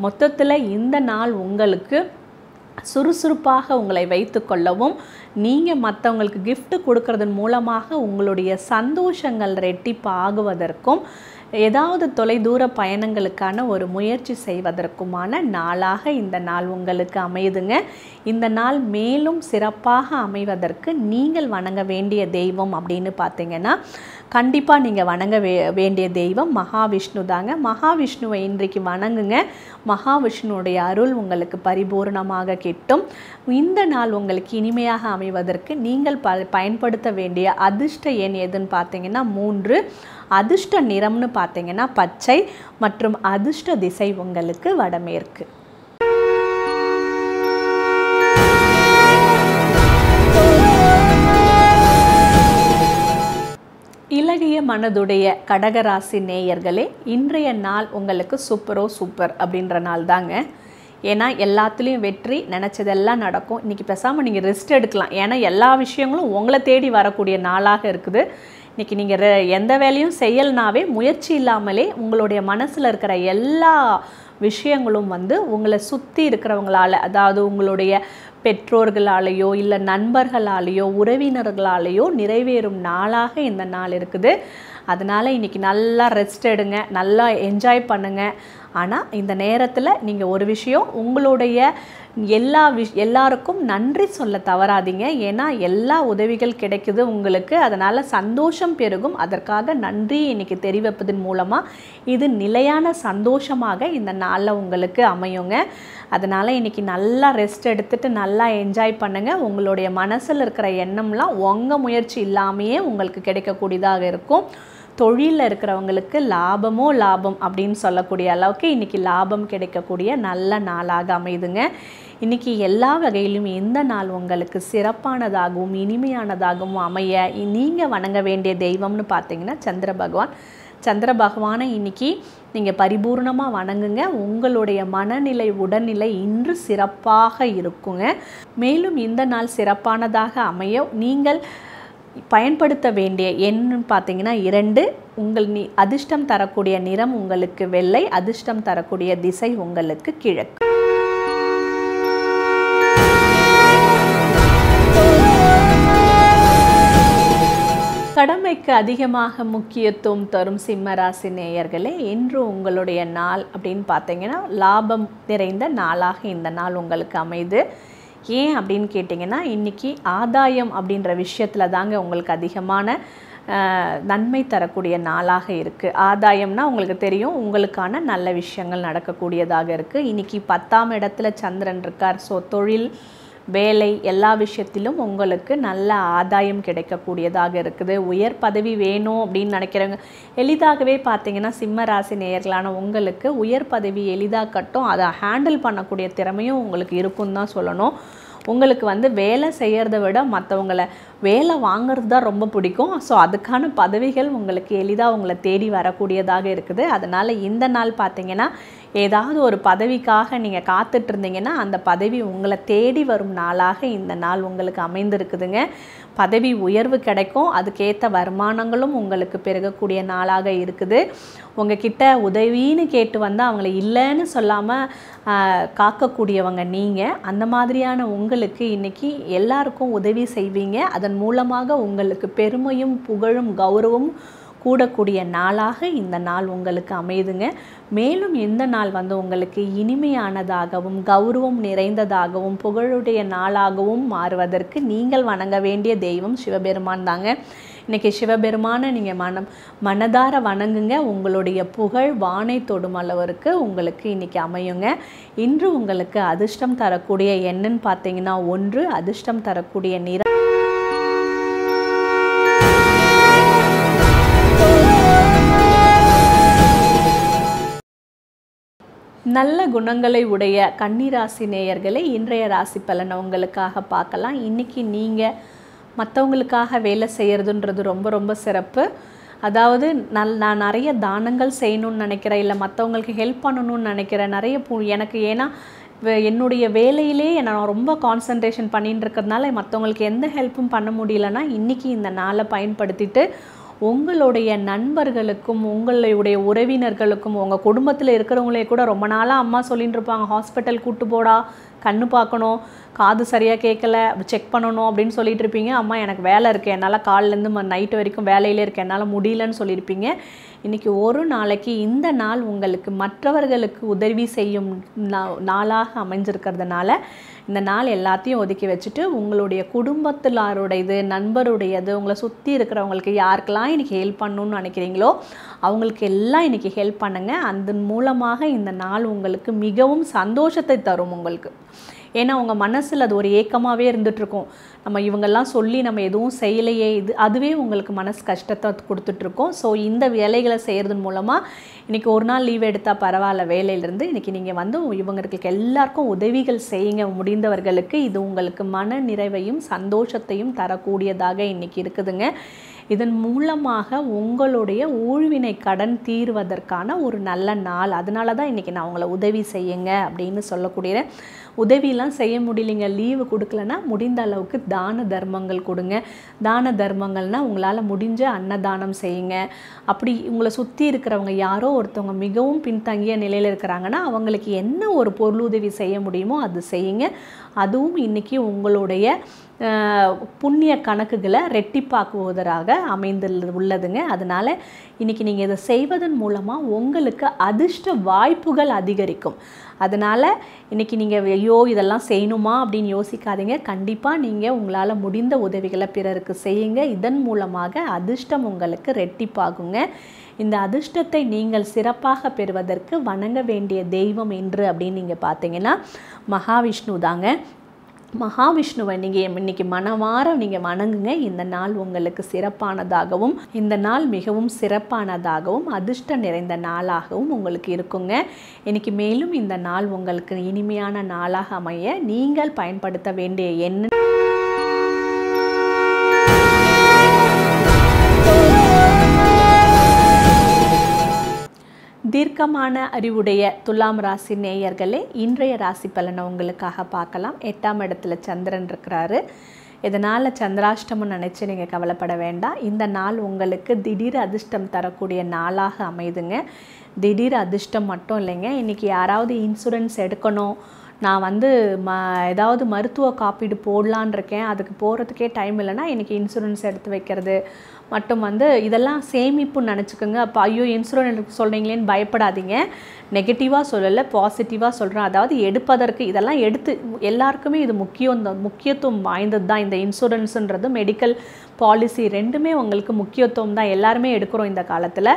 மொத்தத்தில் இந்த நாள் உங்களுக்கு சுறுசுறுப்பாக உங்களை வைத்து கொள்ளவும் நீங்கள் மற்றவங்களுக்கு கிஃப்ட் கொடுக்கறதன் மூலமாக உங்களுடைய சந்தோஷங்கள் ரெட்டிப்பாகுவதற்கும் ஏதாவது தொலைதூர பயணங்களுக்கான ஒரு முயற்சி செய்வதற்குமான நாளாக இந்த நாள் உங்களுக்கு அமையுதுங்க இந்த நாள் மேலும் சிறப்பாக அமைவதற்கு நீங்கள் வணங்க வேண்டிய தெய்வம் அப்படின்னு பார்த்தீங்கன்னா கண்டிப்பாக நீங்கள் வணங்க வே வேண்டிய தெய்வம் மகாவிஷ்ணு தாங்க மகாவிஷ்ணுவை இன்றைக்கு வணங்குங்க மகாவிஷ்ணுடைய அருள் உங்களுக்கு பரிபூர்ணமாக கிட்டும் இந்த நாள் உங்களுக்கு இனிமையாக அமைவதற்கு நீங்கள் ப பயன்படுத்த வேண்டிய அதிர்ஷ்ட எண் எதுன்னு பார்த்தீங்கன்னா மூன்று அதிர்ஷ்ட நிறம்னு பார்த்தீங்கன்னா பச்சை மற்றும் அதிர்ஷ்ட திசை உங்களுக்கு வடமேற்கு இலகிய மனதுடைய கடகராசி நேயர்களே இன்றைய நாள் உங்களுக்கு சூப்பரோ சூப்பர் அப்படின்ற நாள் தாங்க ஏன்னா எல்லாத்துலேயும் வெற்றி நினச்சதெல்லாம் நடக்கும் இன்றைக்கி பேசாமல் நீங்கள் ரெஸ்ட் எடுக்கலாம் ஏன்னா எல்லா விஷயங்களும் உங்களை தேடி வரக்கூடிய நாளாக இருக்குது இன்றைக்கி நீங்கள் ரெ எந்த வேலையும் செய்யலைனாவே முயற்சி இல்லாமலே உங்களுடைய மனசில் இருக்கிற எல்லா விஷயங்களும் வந்து உங்களை சுற்றி இருக்கிறவங்களால் அதாவது உங்களுடைய பெற்றோர்களாலேயோ இல்லை நண்பர்களாலேயோ உறவினர்களாலேயோ நிறைவேறும் நாளாக இந்த நாள் இருக்குது அதனால் இன்னைக்கு நல்லா ரெஸ்ட் எடுங்க நல்லா என்ஜாய் பண்ணுங்கள் ஆனால் இந்த நேரத்தில் நீங்கள் ஒரு விஷயம் உங்களுடைய எல்லா விஷ் எல்லாருக்கும் நன்றி சொல்ல தவறாதீங்க ஏன்னா எல்லா உதவிகள் கிடைக்குது உங்களுக்கு அதனால் சந்தோஷம் பெருகும் அதற்காக நன்றி இன்னைக்கு தெரிவிப்பதன் மூலமாக இது நிலையான சந்தோஷமாக இந்த நாளில் உங்களுக்கு அமையுங்க அதனால் இன்றைக்கி நல்லா ரெஸ்ட் எடுத்துகிட்டு நல்லா என்ஜாய் பண்ணுங்கள் உங்களுடைய மனசில் இருக்கிற எண்ணம்லாம் உங்கள் முயற்சி இல்லாமையே உங்களுக்கு கிடைக்கக்கூடியதாக இருக்கும் தொழிலில் இருக்கிறவங்களுக்கு லாபமோ லாபம் அப்படின்னு சொல்லக்கூடிய அளவுக்கு இன்றைக்கி லாபம் கிடைக்கக்கூடிய நல்ல நாளாக அமைதுங்க இன்றைக்கி எல்லா வகையிலும் எந்த நாள் உங்களுக்கு சிறப்பானதாகவும் இனிமையானதாகவும் அமைய நீங்கள் வணங்க வேண்டிய தெய்வம்னு பார்த்தீங்கன்னா சந்திர பகவான் சந்திர பகவானை இன்றைக்கி நீங்கள் பரிபூர்ணமாக வணங்குங்க உங்களுடைய மனநிலை உடல்நிலை இன்று சிறப்பாக இருக்குங்க மேலும் இந்த நாள் சிறப்பானதாக அமைய நீங்கள் பயன்படுத்த வேண்டிய எண்ணு பார்த்தீங்கன்னா இரண்டு உங்கள் நீ அதிர்ஷ்டம் தரக்கூடிய நிறம் உங்களுக்கு வெள்ளை அதிர்ஷ்டம் தரக்கூடிய திசை உங்களுக்கு கிழக்கு நேர்மைக்கு அதிகமாக முக்கியத்துவம் தரும் சிம்மராசி நேயர்களே இன்று உங்களுடைய நாள் அப்படின்னு பார்த்தீங்கன்னா லாபம் நிறைந்த நாளாக இந்த நாள் உங்களுக்கு அமைது ஏன் அப்படின்னு கேட்டிங்கன்னா இன்றைக்கி ஆதாயம் அப்படின்ற விஷயத்தில் தாங்க உங்களுக்கு அதிகமான நன்மை தரக்கூடிய நாளாக இருக்குது ஆதாயம்னா உங்களுக்கு தெரியும் உங்களுக்கான நல்ல விஷயங்கள் நடக்கக்கூடியதாக இருக்குது இன்றைக்கி பத்தாம் இடத்துல சந்திரன் இருக்கார் ஸோ தொழில் வேலை எல்லா விஷயத்திலும் உங்களுக்கு நல்ல ஆதாயம் கிடைக்கக்கூடியதாக இருக்குது உயர் பதவி வேணும் அப்படின்னு நினைக்கிறவங்க எளிதாகவே பார்த்தீங்கன்னா சிம்ம ராசி நேயர்களான உங்களுக்கு உயர் பதவி எளிதாக கட்டும் அதை ஹேண்டில் பண்ணக்கூடிய திறமையும் உங்களுக்கு இருக்கும் தான் சொல்லணும் உங்களுக்கு வந்து வேலை செய்கிறத விட மற்றவங்களை வேலை வாங்கிறது தான் ரொம்ப பிடிக்கும் ஸோ அதுக்கான பதவிகள் உங்களுக்கு எளிதாக உங்களை தேடி வரக்கூடியதாக இருக்குது அதனால் இந்த நாள் பார்த்திங்கன்னா ஏதாவது ஒரு பதவிக்காக நீங்கள் காத்துட்ருந்தீங்கன்னா அந்த பதவி உங்களை தேடி வரும் நாளாக இந்த நாள் உங்களுக்கு அமைந்திருக்குதுங்க பதவி உயர்வு கிடைக்கும் அதுக்கேற்ற வருமானங்களும் உங்களுக்கு பெருகக்கூடிய நாளாக இருக்குது உங்ககிட்ட உதவின்னு கேட்டு வந்து அவங்கள இல்லைன்னு சொல்லாமல் காக்கக்கூடியவங்க நீங்கள் அந்த மாதிரியான உங்களுக்கு இன்றைக்கி எல்லாருக்கும் உதவி செய்வீங்க அதன் மூலமாக உங்களுக்கு பெருமையும் புகழும் கௌரவம் கூடக்கூடிய நாளாக இந்த நாள் உங்களுக்கு அமையுதுங்க மேலும் இந்த நாள் வந்து உங்களுக்கு இனிமையானதாகவும் கௌரவம் நிறைந்ததாகவும் புகழுடைய நாளாகவும் மாறுவதற்கு நீங்கள் வணங்க வேண்டிய தெய்வம் சிவபெருமான் தாங்க இன்றைக்கி சிவபெருமானை நீங்கள் மனம் மனதார வணங்குங்க உங்களுடைய புகழ் வானை தொடும் அளவிற்கு உங்களுக்கு இன்றைக்கி அமையுங்க இன்று உங்களுக்கு அதிர்ஷ்டம் தரக்கூடிய என்னன்னு பார்த்தீங்கன்னா ஒன்று அதிர்ஷ்டம் தரக்கூடிய நிறம் நல்ல குணங்களை உடைய கன்னிராசி நேயர்களை இன்றைய ராசி பலனை உங்களுக்காக பார்க்கலாம் இன்றைக்கி நீங்கள் மற்றவங்களுக்காக வேலை செய்கிறதுன்றது ரொம்ப ரொம்ப சிறப்பு அதாவது நல் நான் நிறைய தானங்கள் செய்யணும்னு நினைக்கிறேன் இல்லை மற்றவங்களுக்கு ஹெல்ப் பண்ணணும்னு நினைக்கிறேன் நிறைய பூ எனக்கு ஏன்னா என்னுடைய வேலையிலே நான் ரொம்ப கான்சன்ட்ரேஷன் பண்ணிட்டு இருக்கிறதுனால மற்றவங்களுக்கு எந்த ஹெல்ப்பும் பண்ண முடியலன்னா இன்றைக்கி இந்த நாளை பயன்படுத்திட்டு உங்களுடைய நண்பர்களுக்கும் உங்களுடைய உறவினர்களுக்கும் உங்கள் குடும்பத்தில் இருக்கிறவங்களே கூட ரொம்ப நாளாக அம்மா சொல்லிகிட்டு இருப்பாங்க ஹாஸ்பிட்டல் கூட்டு போடா கண்ணு பார்க்கணும் காது சரியாக கேட்கல செக் பண்ணணும் அப்படின்னு சொல்லிட்டு இருப்பீங்க அம்மா எனக்கு வேலை இருக்குது என்னால் காலிலேருந்து நைட்டு வரைக்கும் வேலையிலே இருக்கு என்னால் முடியலன்னு சொல்லியிருப்பீங்க இன்றைக்கி ஒரு நாளைக்கு இந்த நாள் உங்களுக்கு மற்றவர்களுக்கு உதவி செய்யும் நாளாக அமைஞ்சிருக்கிறதுனால இந்த நாள் எல்லாத்தையும் ஒதுக்கி வச்சுட்டு உங்களுடைய குடும்பத்திலாருடையது நண்பருடையது உங்களை சுற்றி இருக்கிறவங்களுக்கு யாருக்கெல்லாம் இன்றைக்கி ஹெல்ப் பண்ணணும்னு நினைக்கிறீங்களோ அவங்களுக்கு எல்லாம் இன்றைக்கி ஹெல்ப் பண்ணுங்கள் அதன் மூலமாக இந்த நாள் உங்களுக்கு மிகவும் சந்தோஷத்தை தரும் உங்களுக்கு ஏன்னா உங்கள் மனசில் அது ஒரு ஏக்கமாகவே இருந்துகிட்ருக்கும் நம்ம இவங்கெல்லாம் சொல்லி நம்ம எதுவும் செய்யலையே இது அதுவே உங்களுக்கு மனசு கஷ்டத்தை கொடுத்துட்ருக்கோம் ஸோ இந்த வேலைகளை செய்கிறதன் மூலமாக இன்றைக்கி ஒரு நாள் லீவ் எடுத்தால் பரவாயில்ல வேலையிலேருந்து இன்றைக்கி நீங்கள் வந்து இவங்களுக்கு எல்லாருக்கும் உதவிகள் செய்யுங்க முடிந்தவர்களுக்கு இது உங்களுக்கு மன நிறைவையும் சந்தோஷத்தையும் தரக்கூடியதாக இன்றைக்கி இருக்குதுங்க இதன் மூலமாக உங்களுடைய ஊழ்வினை கடன் தீர்வதற்கான ஒரு நல்ல நாள் அதனால தான் இன்றைக்கி நான் உங்களை உதவி செய்யுங்க அப்படின்னு சொல்லக்கூடிய உதவியெலாம் செய்ய முடியலைங்க லீவு கொடுக்கலன்னா முடிந்த அளவுக்கு தான தர்மங்கள் கொடுங்க தான தர்மங்கள்னால் உங்களால் முடிஞ்ச அன்னதானம் செய்யுங்க அப்படி உங்களை சுற்றி இருக்கிறவங்க யாரோ ஒருத்தவங்க மிகவும் பின்தங்கிய நிலையில் இருக்கிறாங்கன்னா அவங்களுக்கு என்ன ஒரு பொருளுதவி செய்ய முடியுமோ அது செய்யுங்க அதுவும் இன்றைக்கி உங்களுடைய புண்ணிய கணக்குகளை ரெட்டிப்பாக்குவதாக அமைந்து உள்ளதுங்க அதனால் இன்றைக்கி நீங்கள் இதை செய்வதன் மூலமாக உங்களுக்கு அதிர்ஷ்ட வாய்ப்புகள் அதிகரிக்கும் அதனால் இன்றைக்கி நீங்கள் ஐயோ இதெல்லாம் செய்யணுமா அப்படின்னு யோசிக்காதீங்க கண்டிப்பாக நீங்கள் உங்களால் முடிந்த உதவிகளை பிறருக்கு செய்யுங்க இதன் மூலமாக அதிர்ஷ்டம் உங்களுக்கு ரெட்டிப்பாகுங்க இந்த அதிர்ஷ்டத்தை நீங்கள் சிறப்பாக பெறுவதற்கு வணங்க வேண்டிய தெய்வம் என்று அப்படின்னு நீங்கள் பார்த்தீங்கன்னா மகாவிஷ்ணு தாங்க மகாவிஷ்ணுவை நீங்கள் இன்னைக்கு மனமாற நீங்கள் வணங்குங்க இந்த நாள் உங்களுக்கு சிறப்பானதாகவும் இந்த நாள் மிகவும் சிறப்பானதாகவும் அதிர்ஷ்ட நிறைந்த நாளாகவும் உங்களுக்கு இருக்குங்க இன்னைக்கு மேலும் இந்த நாள் உங்களுக்கு இனிமையான நாளாக அமைய நீங்கள் பயன்படுத்த வேண்டிய எண்ணெய் தீர்க்கமான அறிவுடைய துலாம் ராசி நேயர்களே இன்றைய ராசி பலனை உங்களுக்காக பார்க்கலாம் எட்டாம் இடத்துல சந்திரன் இருக்கிறாரு இதனால் சந்திராஷ்டமம் நினச்சி நீங்கள் கவலைப்பட வேண்டாம் இந்த நாள் உங்களுக்கு திடீர் அதிர்ஷ்டம் தரக்கூடிய நாளாக அமைதுங்க திடீர் அதிர்ஷ்டம் மட்டும் இல்லைங்க இன்றைக்கி யாராவது இன்சூரன்ஸ் எடுக்கணும் நான் வந்து ம ஏதாவது மருத்துவ காப்பீடு போடலான் இருக்கேன் அதுக்கு போகிறதுக்கே டைம் இல்லைனா இன்றைக்கி இன்சூரன்ஸ் எடுத்து வைக்கிறது மட்டும் வந்து இதெல்லாம் சேமிப்புன்னு நினச்சிக்கோங்க அப்போ ஐயோ இன்சூரன்ஸ் சொல்கிறீங்களேன்னு பயப்படாதீங்க நெகட்டிவாக சொல்லலை பாசிட்டிவாக சொல்கிறேன் அதாவது எடுப்பதற்கு இதெல்லாம் எடுத்து எல்லாருக்குமே இது முக்கியம் முக்கியத்துவம் வாய்ந்தது தான் இந்த இன்சூரன்ஸுன்றது மெடிக்கல் பாலிசி ரெண்டுமே உங்களுக்கு முக்கியத்துவம் தான் எல்லாருமே எடுக்கிறோம் இந்த காலத்தில்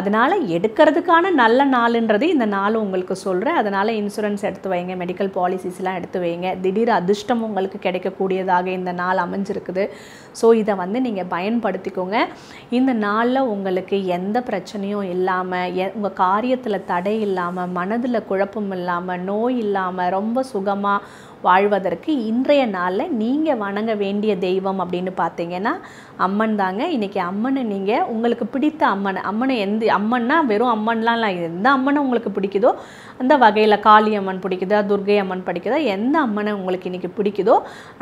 அதனால் எடுக்கிறதுக்கான நல்ல நாளுன்றது இந்த நாள் உங்களுக்கு சொல்கிறேன் அதனால் இன்சூரன்ஸ் எடுத்து வைங்க மெடிக்கல் பாலிசிஸ்லாம் எடுத்து வைங்க திடீர் அதிர்ஷ்டம் உங்களுக்கு கிடைக்கக்கூடியதாக இந்த நாள் அமைஞ்சிருக்குது ஸோ இதை வந்து நீங்கள் பயன்படுத்திக்கோங்க வச்சுக்கோங்க இந்த நாளில் உங்களுக்கு எந்த பிரச்சனையும் இல்லாமல் எ உங்கள் காரியத்தில் தடை இல்லாமல் மனதில் குழப்பம் இல்லாமல் நோய் இல்லாமல் ரொம்ப சுகமாக வாழ்வதற்கு இன்றைய நாளில் நீங்கள் வணங்க வேண்டிய தெய்வம் அப்படின்னு பார்த்தீங்கன்னா அம்மன் தாங்க இன்றைக்கி அம்மனை நீங்கள் உங்களுக்கு பிடித்த அம்மனை அம்மனை எந்த அம்மன்னா வெறும் அம்மன்லாம் இல்லை எந்த அம்மனை உங்களுக்கு பிடிக்குதோ அந்த வகையில் காளி அம்மன் பிடிக்குதா துர்கை அம்மன் பிடிக்குதா எந்த அம்மனை உங்களுக்கு இன்றைக்கி பிடிக்குதோ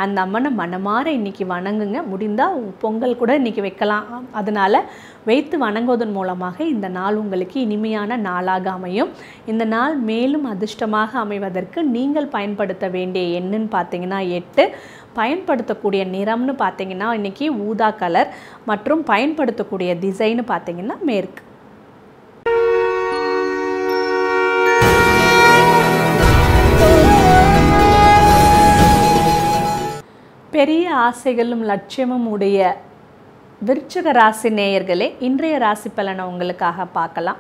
அந்த அம்மனை மனமாற இன்றைக்கி வணங்குங்க முடிந்தால் பொங்கல் கூட இன்றைக்கி வைக்கலாம் அதனால் வைத்து வணங்குவதன் மூலமாக இந்த நாள் உங்களுக்கு இனிமையான நாளாக அமையும் இந்த நாள் மேலும் அதிர்ஷ்டமாக அமைவதற்கு நீங்கள் பயன்படுத்த வேண்டிய எண்ணுன்னு பார்த்தீங்கன்னா எட்டு பயன்படுத்தக்கூடிய நிறம்னு பார்த்தீங்கன்னா இன்றைக்கி ஊதா கலர் மற்றும் பயன்படுத்தக்கூடிய டிசைனு பார்த்தீங்கன்னா மேற்கு பெரிய ஆசைகளும் லட்சியமும் உடைய விருச்சக ராசி நேயர்களே இன்றைய ராசி பலனை உங்களுக்காக பார்க்கலாம்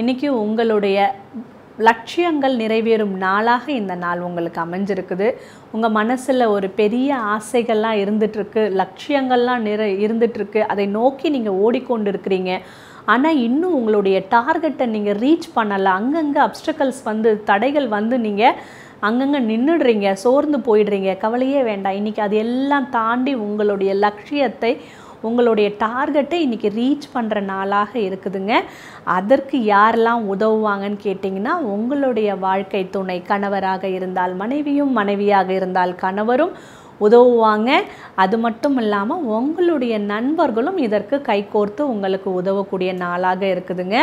இன்றைக்கி உங்களுடைய லட்சியங்கள் நிறைவேறும் நாளாக இந்த நாள் உங்களுக்கு அமைஞ்சிருக்குது உங்கள் மனசில் ஒரு பெரிய ஆசைகள்லாம் இருந்துகிட்ருக்கு லட்சியங்கள்லாம் நிறை இருந்துகிட்ருக்கு அதை நோக்கி நீங்கள் ஓடிக்கொண்டு இருக்கிறீங்க ஆனால் இன்னும் உங்களுடைய டார்கெட்டை நீங்கள் ரீச் பண்ணலை அங்கங்கே அப்டக்கல்ஸ் வந்து தடைகள் வந்து நீங்கள் அங்கங்கே நின்றுடுறீங்க சோர்ந்து போயிடுறீங்க கவலையே வேண்டாம் இன்றைக்கி அது எல்லாம் தாண்டி உங்களுடைய லட்சியத்தை உங்களுடைய டார்கெட்டை இன்றைக்கி ரீச் பண்ணுற நாளாக இருக்குதுங்க அதற்கு யாரெல்லாம் உதவுவாங்கன்னு கேட்டிங்கன்னா உங்களுடைய வாழ்க்கை துணை கணவராக இருந்தால் மனைவியும் மனைவியாக இருந்தால் கணவரும் உதவுவாங்க அது மட்டும் இல்லாமல் உங்களுடைய நண்பர்களும் இதற்கு கைகோர்த்து உங்களுக்கு உதவக்கூடிய நாளாக இருக்குதுங்க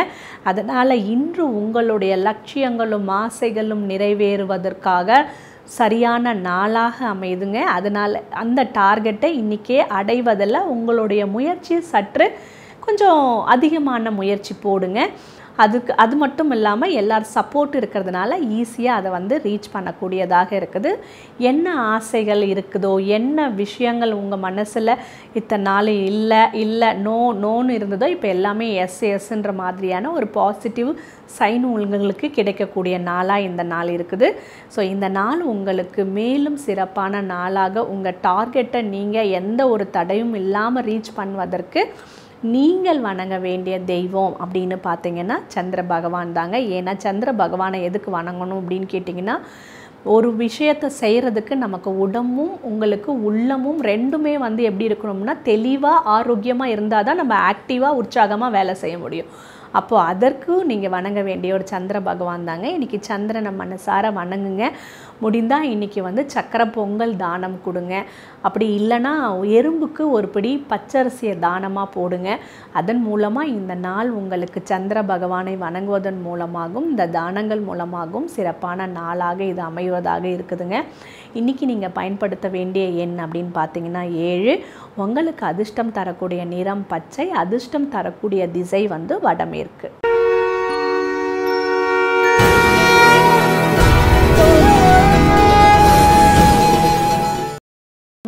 அதனால் இன்று உங்களுடைய லட்சியங்களும் ஆசைகளும் நிறைவேறுவதற்காக சரியான நாளாக அமையுதுங்க அதனால் அந்த டார்கெட்டை இன்றைக்கே அடைவதில் உங்களுடைய முயற்சி சற்று கொஞ்சம் அதிகமான முயற்சி போடுங்க அதுக்கு அது மட்டும் இல்லாமல் எல்லோரும் சப்போர்ட் இருக்கிறதுனால ஈஸியாக அதை வந்து ரீச் பண்ணக்கூடியதாக இருக்குது என்ன ஆசைகள் இருக்குதோ என்ன விஷயங்கள் உங்கள் மனசில் இத்தனை நாள் இல்லை இல்லை நோ நோன்னு இருந்ததோ இப்போ எல்லாமே எஸ் எஸ்ன்ற மாதிரியான ஒரு பாசிட்டிவ் சைன் உங்களுக்கு கிடைக்கக்கூடிய நாளாக இந்த நாள் இருக்குது ஸோ இந்த நாள் உங்களுக்கு மேலும் சிறப்பான நாளாக உங்கள் டார்கெட்டை நீங்கள் எந்த ஒரு தடையும் இல்லாமல் ரீச் பண்ணுவதற்கு நீங்கள் வணங்க வேண்டிய தெய்வம் அப்படின்னு பார்த்தீங்கன்னா சந்திர பகவான் தாங்க ஏன்னா சந்திர பகவானை எதுக்கு வணங்கணும் அப்படின்னு கேட்டிங்கன்னா ஒரு விஷயத்தை செய்கிறதுக்கு நமக்கு உடம்பும் உங்களுக்கு உள்ளமும் ரெண்டுமே வந்து எப்படி இருக்கணும்னா தெளிவாக ஆரோக்கியமாக இருந்தால் தான் நம்ம ஆக்டிவாக உற்சாகமாக வேலை செய்ய முடியும் அப்போது அதற்கு நீங்கள் வணங்க வேண்டிய ஒரு சந்திர பகவான் தாங்க இன்றைக்கி சந்திரனை மனசார வணங்குங்க முடிந்தால் இன்றைக்கி வந்து சக்கரை பொங்கல் தானம் கொடுங்க அப்படி இல்லைன்னா எறும்புக்கு ஒரு படி பச்சரிசியை தானமாக போடுங்க அதன் மூலமாக இந்த நாள் உங்களுக்கு சந்திர பகவானை வணங்குவதன் மூலமாகவும் இந்த தானங்கள் மூலமாகவும் சிறப்பான நாளாக இது அமைவதாக இருக்குதுங்க இன்றைக்கி நீங்கள் பயன்படுத்த வேண்டிய எண் அப்படின்னு பார்த்தீங்கன்னா ஏழு உங்களுக்கு அதிர்ஷ்டம் தரக்கூடிய நிறம் பச்சை அதிர்ஷ்டம் தரக்கூடிய திசை வந்து வடமேற்கு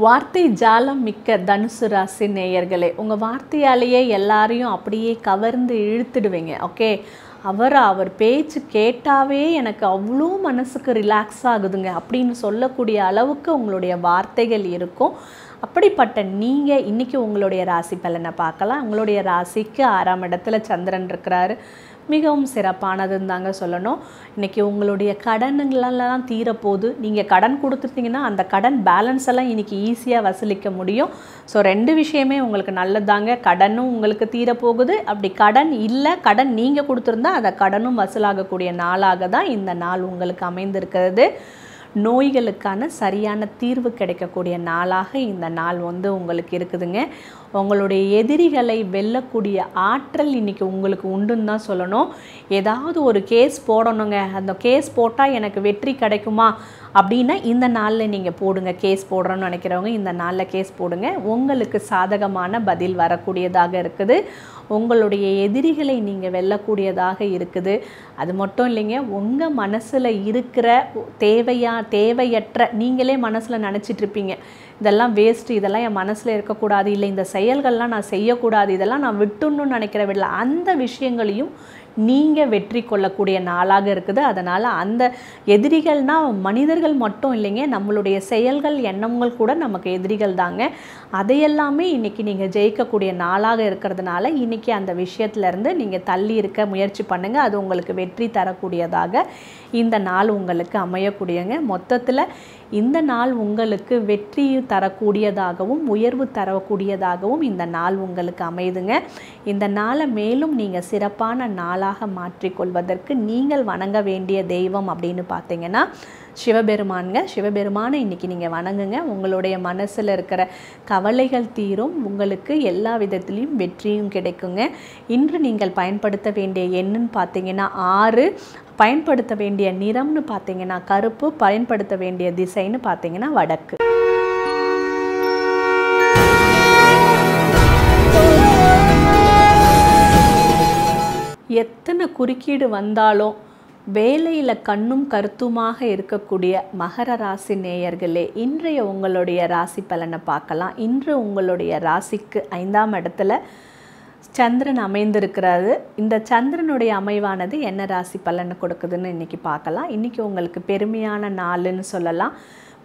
வார்த்தை ஜாலம் மிக்க தனுசு ராசி நேயர்களே உங்கள் வார்த்தையாலேயே எல்லாரையும் அப்படியே கவர்ந்து இழுத்துடுவீங்க ஓகே அவர் அவர் பேச்சு கேட்டாவே எனக்கு அவ்வளோ மனசுக்கு ரிலாக்ஸ் ஆகுதுங்க அப்படின்னு சொல்லக்கூடிய அளவுக்கு உங்களுடைய வார்த்தைகள் இருக்கும் அப்படிப்பட்ட நீங்கள் இன்றைக்கி உங்களுடைய ராசி பலனை பார்க்கலாம் உங்களுடைய ராசிக்கு ஆறாம் இடத்துல சந்திரன் இருக்கிறாரு மிகவும் சிறப்பானதுன்னு தாங்க சொல்லணும் இன்றைக்கி உங்களுடைய கடனுங்களெல்லாம் தீரப்போகுது நீங்கள் கடன் கொடுத்துருந்தீங்கன்னா அந்த கடன் பேலன்ஸ் எல்லாம் இன்றைக்கி ஈஸியாக வசூலிக்க முடியும் ஸோ ரெண்டு விஷயமே உங்களுக்கு நல்லதாங்க கடனும் உங்களுக்கு தீரப்போகுது அப்படி கடன் இல்லை கடன் நீங்கள் கொடுத்துருந்தா அந்த கடனும் வசூலாகக்கூடிய நாளாக தான் இந்த நாள் உங்களுக்கு அமைந்திருக்கிறது நோய்களுக்கான சரியான தீர்வு கிடைக்கக்கூடிய நாளாக இந்த நாள் வந்து உங்களுக்கு இருக்குதுங்க உங்களுடைய எதிரிகளை வெல்லக்கூடிய ஆற்றல் இன்னைக்கு உங்களுக்கு உண்டுன்னு தான் சொல்லணும் ஏதாவது ஒரு கேஸ் போடணுங்க அந்த கேஸ் போட்டால் எனக்கு வெற்றி கிடைக்குமா அப்படின்னா இந்த நாளில் நீங்கள் போடுங்க கேஸ் போடுறோன்னு நினைக்கிறவங்க இந்த நாளில் கேஸ் போடுங்க உங்களுக்கு சாதகமான பதில் வரக்கூடியதாக இருக்குது உங்களுடைய எதிரிகளை நீங்கள் வெல்லக்கூடியதாக இருக்குது அது மட்டும் இல்லைங்க உங்கள் மனசில் இருக்கிற தேவையா தேவையற்ற நீங்களே மனசில் நினச்சிட்ருப்பீங்க இதெல்லாம் வேஸ்ட்டு இதெல்லாம் என் மனசில் இருக்கக்கூடாது இல்லை இந்த செயல்கள்லாம் நான் செய்யக்கூடாது இதெல்லாம் நான் விட்டுணுன்னு நினைக்கிற விடல அந்த விஷயங்களையும் நீங்கள் வெற்றி கொள்ளக்கூடிய நாளாக இருக்குது அதனால் அந்த எதிரிகள்னால் மனிதர்கள் மட்டும் இல்லைங்க நம்மளுடைய செயல்கள் எண்ணங்கள் கூட நமக்கு எதிரிகள் தாங்க அதையெல்லாமே இன்றைக்கி நீங்கள் ஜெயிக்கக்கூடிய நாளாக இருக்கிறதுனால இன்றைக்கி அந்த விஷயத்துலேருந்து நீங்கள் தள்ளி இருக்க முயற்சி பண்ணுங்கள் அது உங்களுக்கு வெற்றி தரக்கூடியதாக இந்த நாள் உங்களுக்கு அமையக்கூடியங்க மொத்தத்தில் இந்த நாள் உங்களுக்கு வெற்றி தரக்கூடியதாகவும் உயர்வு தரக்கூடியதாகவும் இந்த நாள் உங்களுக்கு அமையுதுங்க இந்த நாளை மேலும் நீங்கள் சிறப்பான நாளாக மாற்றிக்கொள்வதற்கு நீங்கள் வணங்க வேண்டிய தெய்வம் அப்படின்னு பார்த்தீங்கன்னா சிவபெருமானுங்க சிவபெருமானை இன்றைக்கி நீங்கள் வணங்குங்க உங்களுடைய மனசில் இருக்கிற கவலைகள் தீரும் உங்களுக்கு எல்லா விதத்துலேயும் வெற்றியும் கிடைக்குங்க இன்று நீங்கள் பயன்படுத்த வேண்டிய எண்ணுன்னு பார்த்தீங்கன்னா ஆறு பயன்படுத்த வேண்டிய நிறம்னு பார்த்தீங்கன்னா கருப்பு பயன்படுத்த வேண்டிய திசைன்னு பார்த்தீங்கன்னா வடக்கு எத்தனை குறுக்கீடு வந்தாலும் வேலையில் கண்ணும் கருத்துமாக இருக்கக்கூடிய மகர ராசி நேயர்களே இன்றைய உங்களுடைய ராசி பலனை பார்க்கலாம் இன்று உங்களுடைய ராசிக்கு ஐந்தாம் இடத்துல சந்திரன் அமைந்திருக்கிறாரு இந்த சந்திரனுடைய அமைவானது என்ன ராசி பலனை கொடுக்குதுன்னு இன்றைக்கி பார்க்கலாம் இன்றைக்கி உங்களுக்கு பெருமையான நாளுன்னு சொல்லலாம்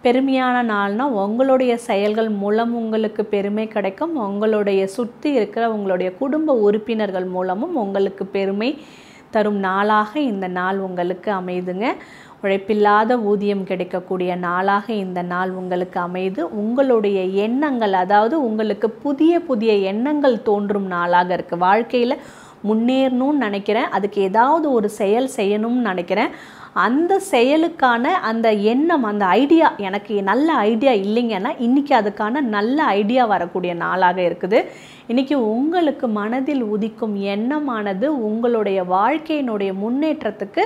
பெருமையான நாள்னால் உங்களுடைய செயல்கள் மூலம் உங்களுக்கு பெருமை கிடைக்கும் உங்களுடைய சுற்றி இருக்கிற உங்களுடைய குடும்ப உறுப்பினர்கள் மூலமும் உங்களுக்கு பெருமை தரும் நாளாக இந்த நாள் உங்களுக்கு அமைதுங்க உழைப்பில்லாத ஊதியம் கிடைக்கக்கூடிய நாளாக இந்த நாள் உங்களுக்கு அமைது உங்களுடைய எண்ணங்கள் அதாவது உங்களுக்கு புதிய புதிய எண்ணங்கள் தோன்றும் நாளாக இருக்குது வாழ்க்கையில் முன்னேறணும்னு நினைக்கிறேன் அதுக்கு ஏதாவது ஒரு செயல் செய்யணும்னு நினைக்கிறேன் அந்த செயலுக்கான அந்த எண்ணம் அந்த ஐடியா எனக்கு நல்ல ஐடியா இல்லைங்கன்னா இன்றைக்கி அதுக்கான நல்ல ஐடியா வரக்கூடிய நாளாக இருக்குது இன்றைக்கி உங்களுக்கு மனதில் உதிக்கும் எண்ணமானது உங்களுடைய வாழ்க்கையினுடைய முன்னேற்றத்துக்கு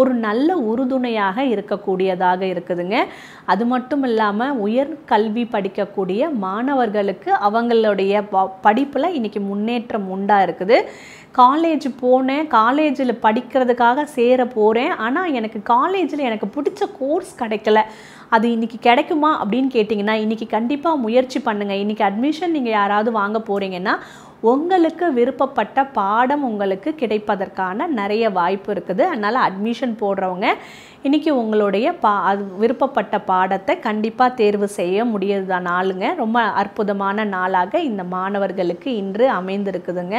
ஒரு நல்ல உறுதுணையாக இருக்கக்கூடியதாக இருக்குதுங்க அது மட்டும் இல்லாமல் உயர் கல்வி படிக்கக்கூடிய மாணவர்களுக்கு அவங்களுடைய படிப்பில் இன்றைக்கி முன்னேற்றம் உண்டாக இருக்குது காலேஜ் போனேன் காலேஜில் படிக்கிறதுக்காக சேர போகிறேன் ஆனால் எனக்கு காலேஜில் எனக்கு பிடிச்ச கோர்ஸ் கிடைக்கல அது இன்றைக்கி கிடைக்குமா அப்படின்னு கேட்டிங்கன்னா இன்றைக்கி கண்டிப்பாக முயற்சி பண்ணுங்கள் இன்றைக்கி அட்மிஷன் நீங்கள் யாராவது வாங்க போகிறீங்கன்னா உங்களுக்கு விருப்பப்பட்ட பாடம் உங்களுக்கு கிடைப்பதற்கான நிறைய வாய்ப்பு இருக்குது அதனால் அட்மிஷன் போடுறவங்க இன்றைக்கி உங்களுடைய பா அது விருப்பப்பட்ட பாடத்தை கண்டிப்பாக தேர்வு செய்ய தான் நாளுங்க ரொம்ப அற்புதமான நாளாக இந்த மாணவர்களுக்கு இன்று அமைந்திருக்குதுங்க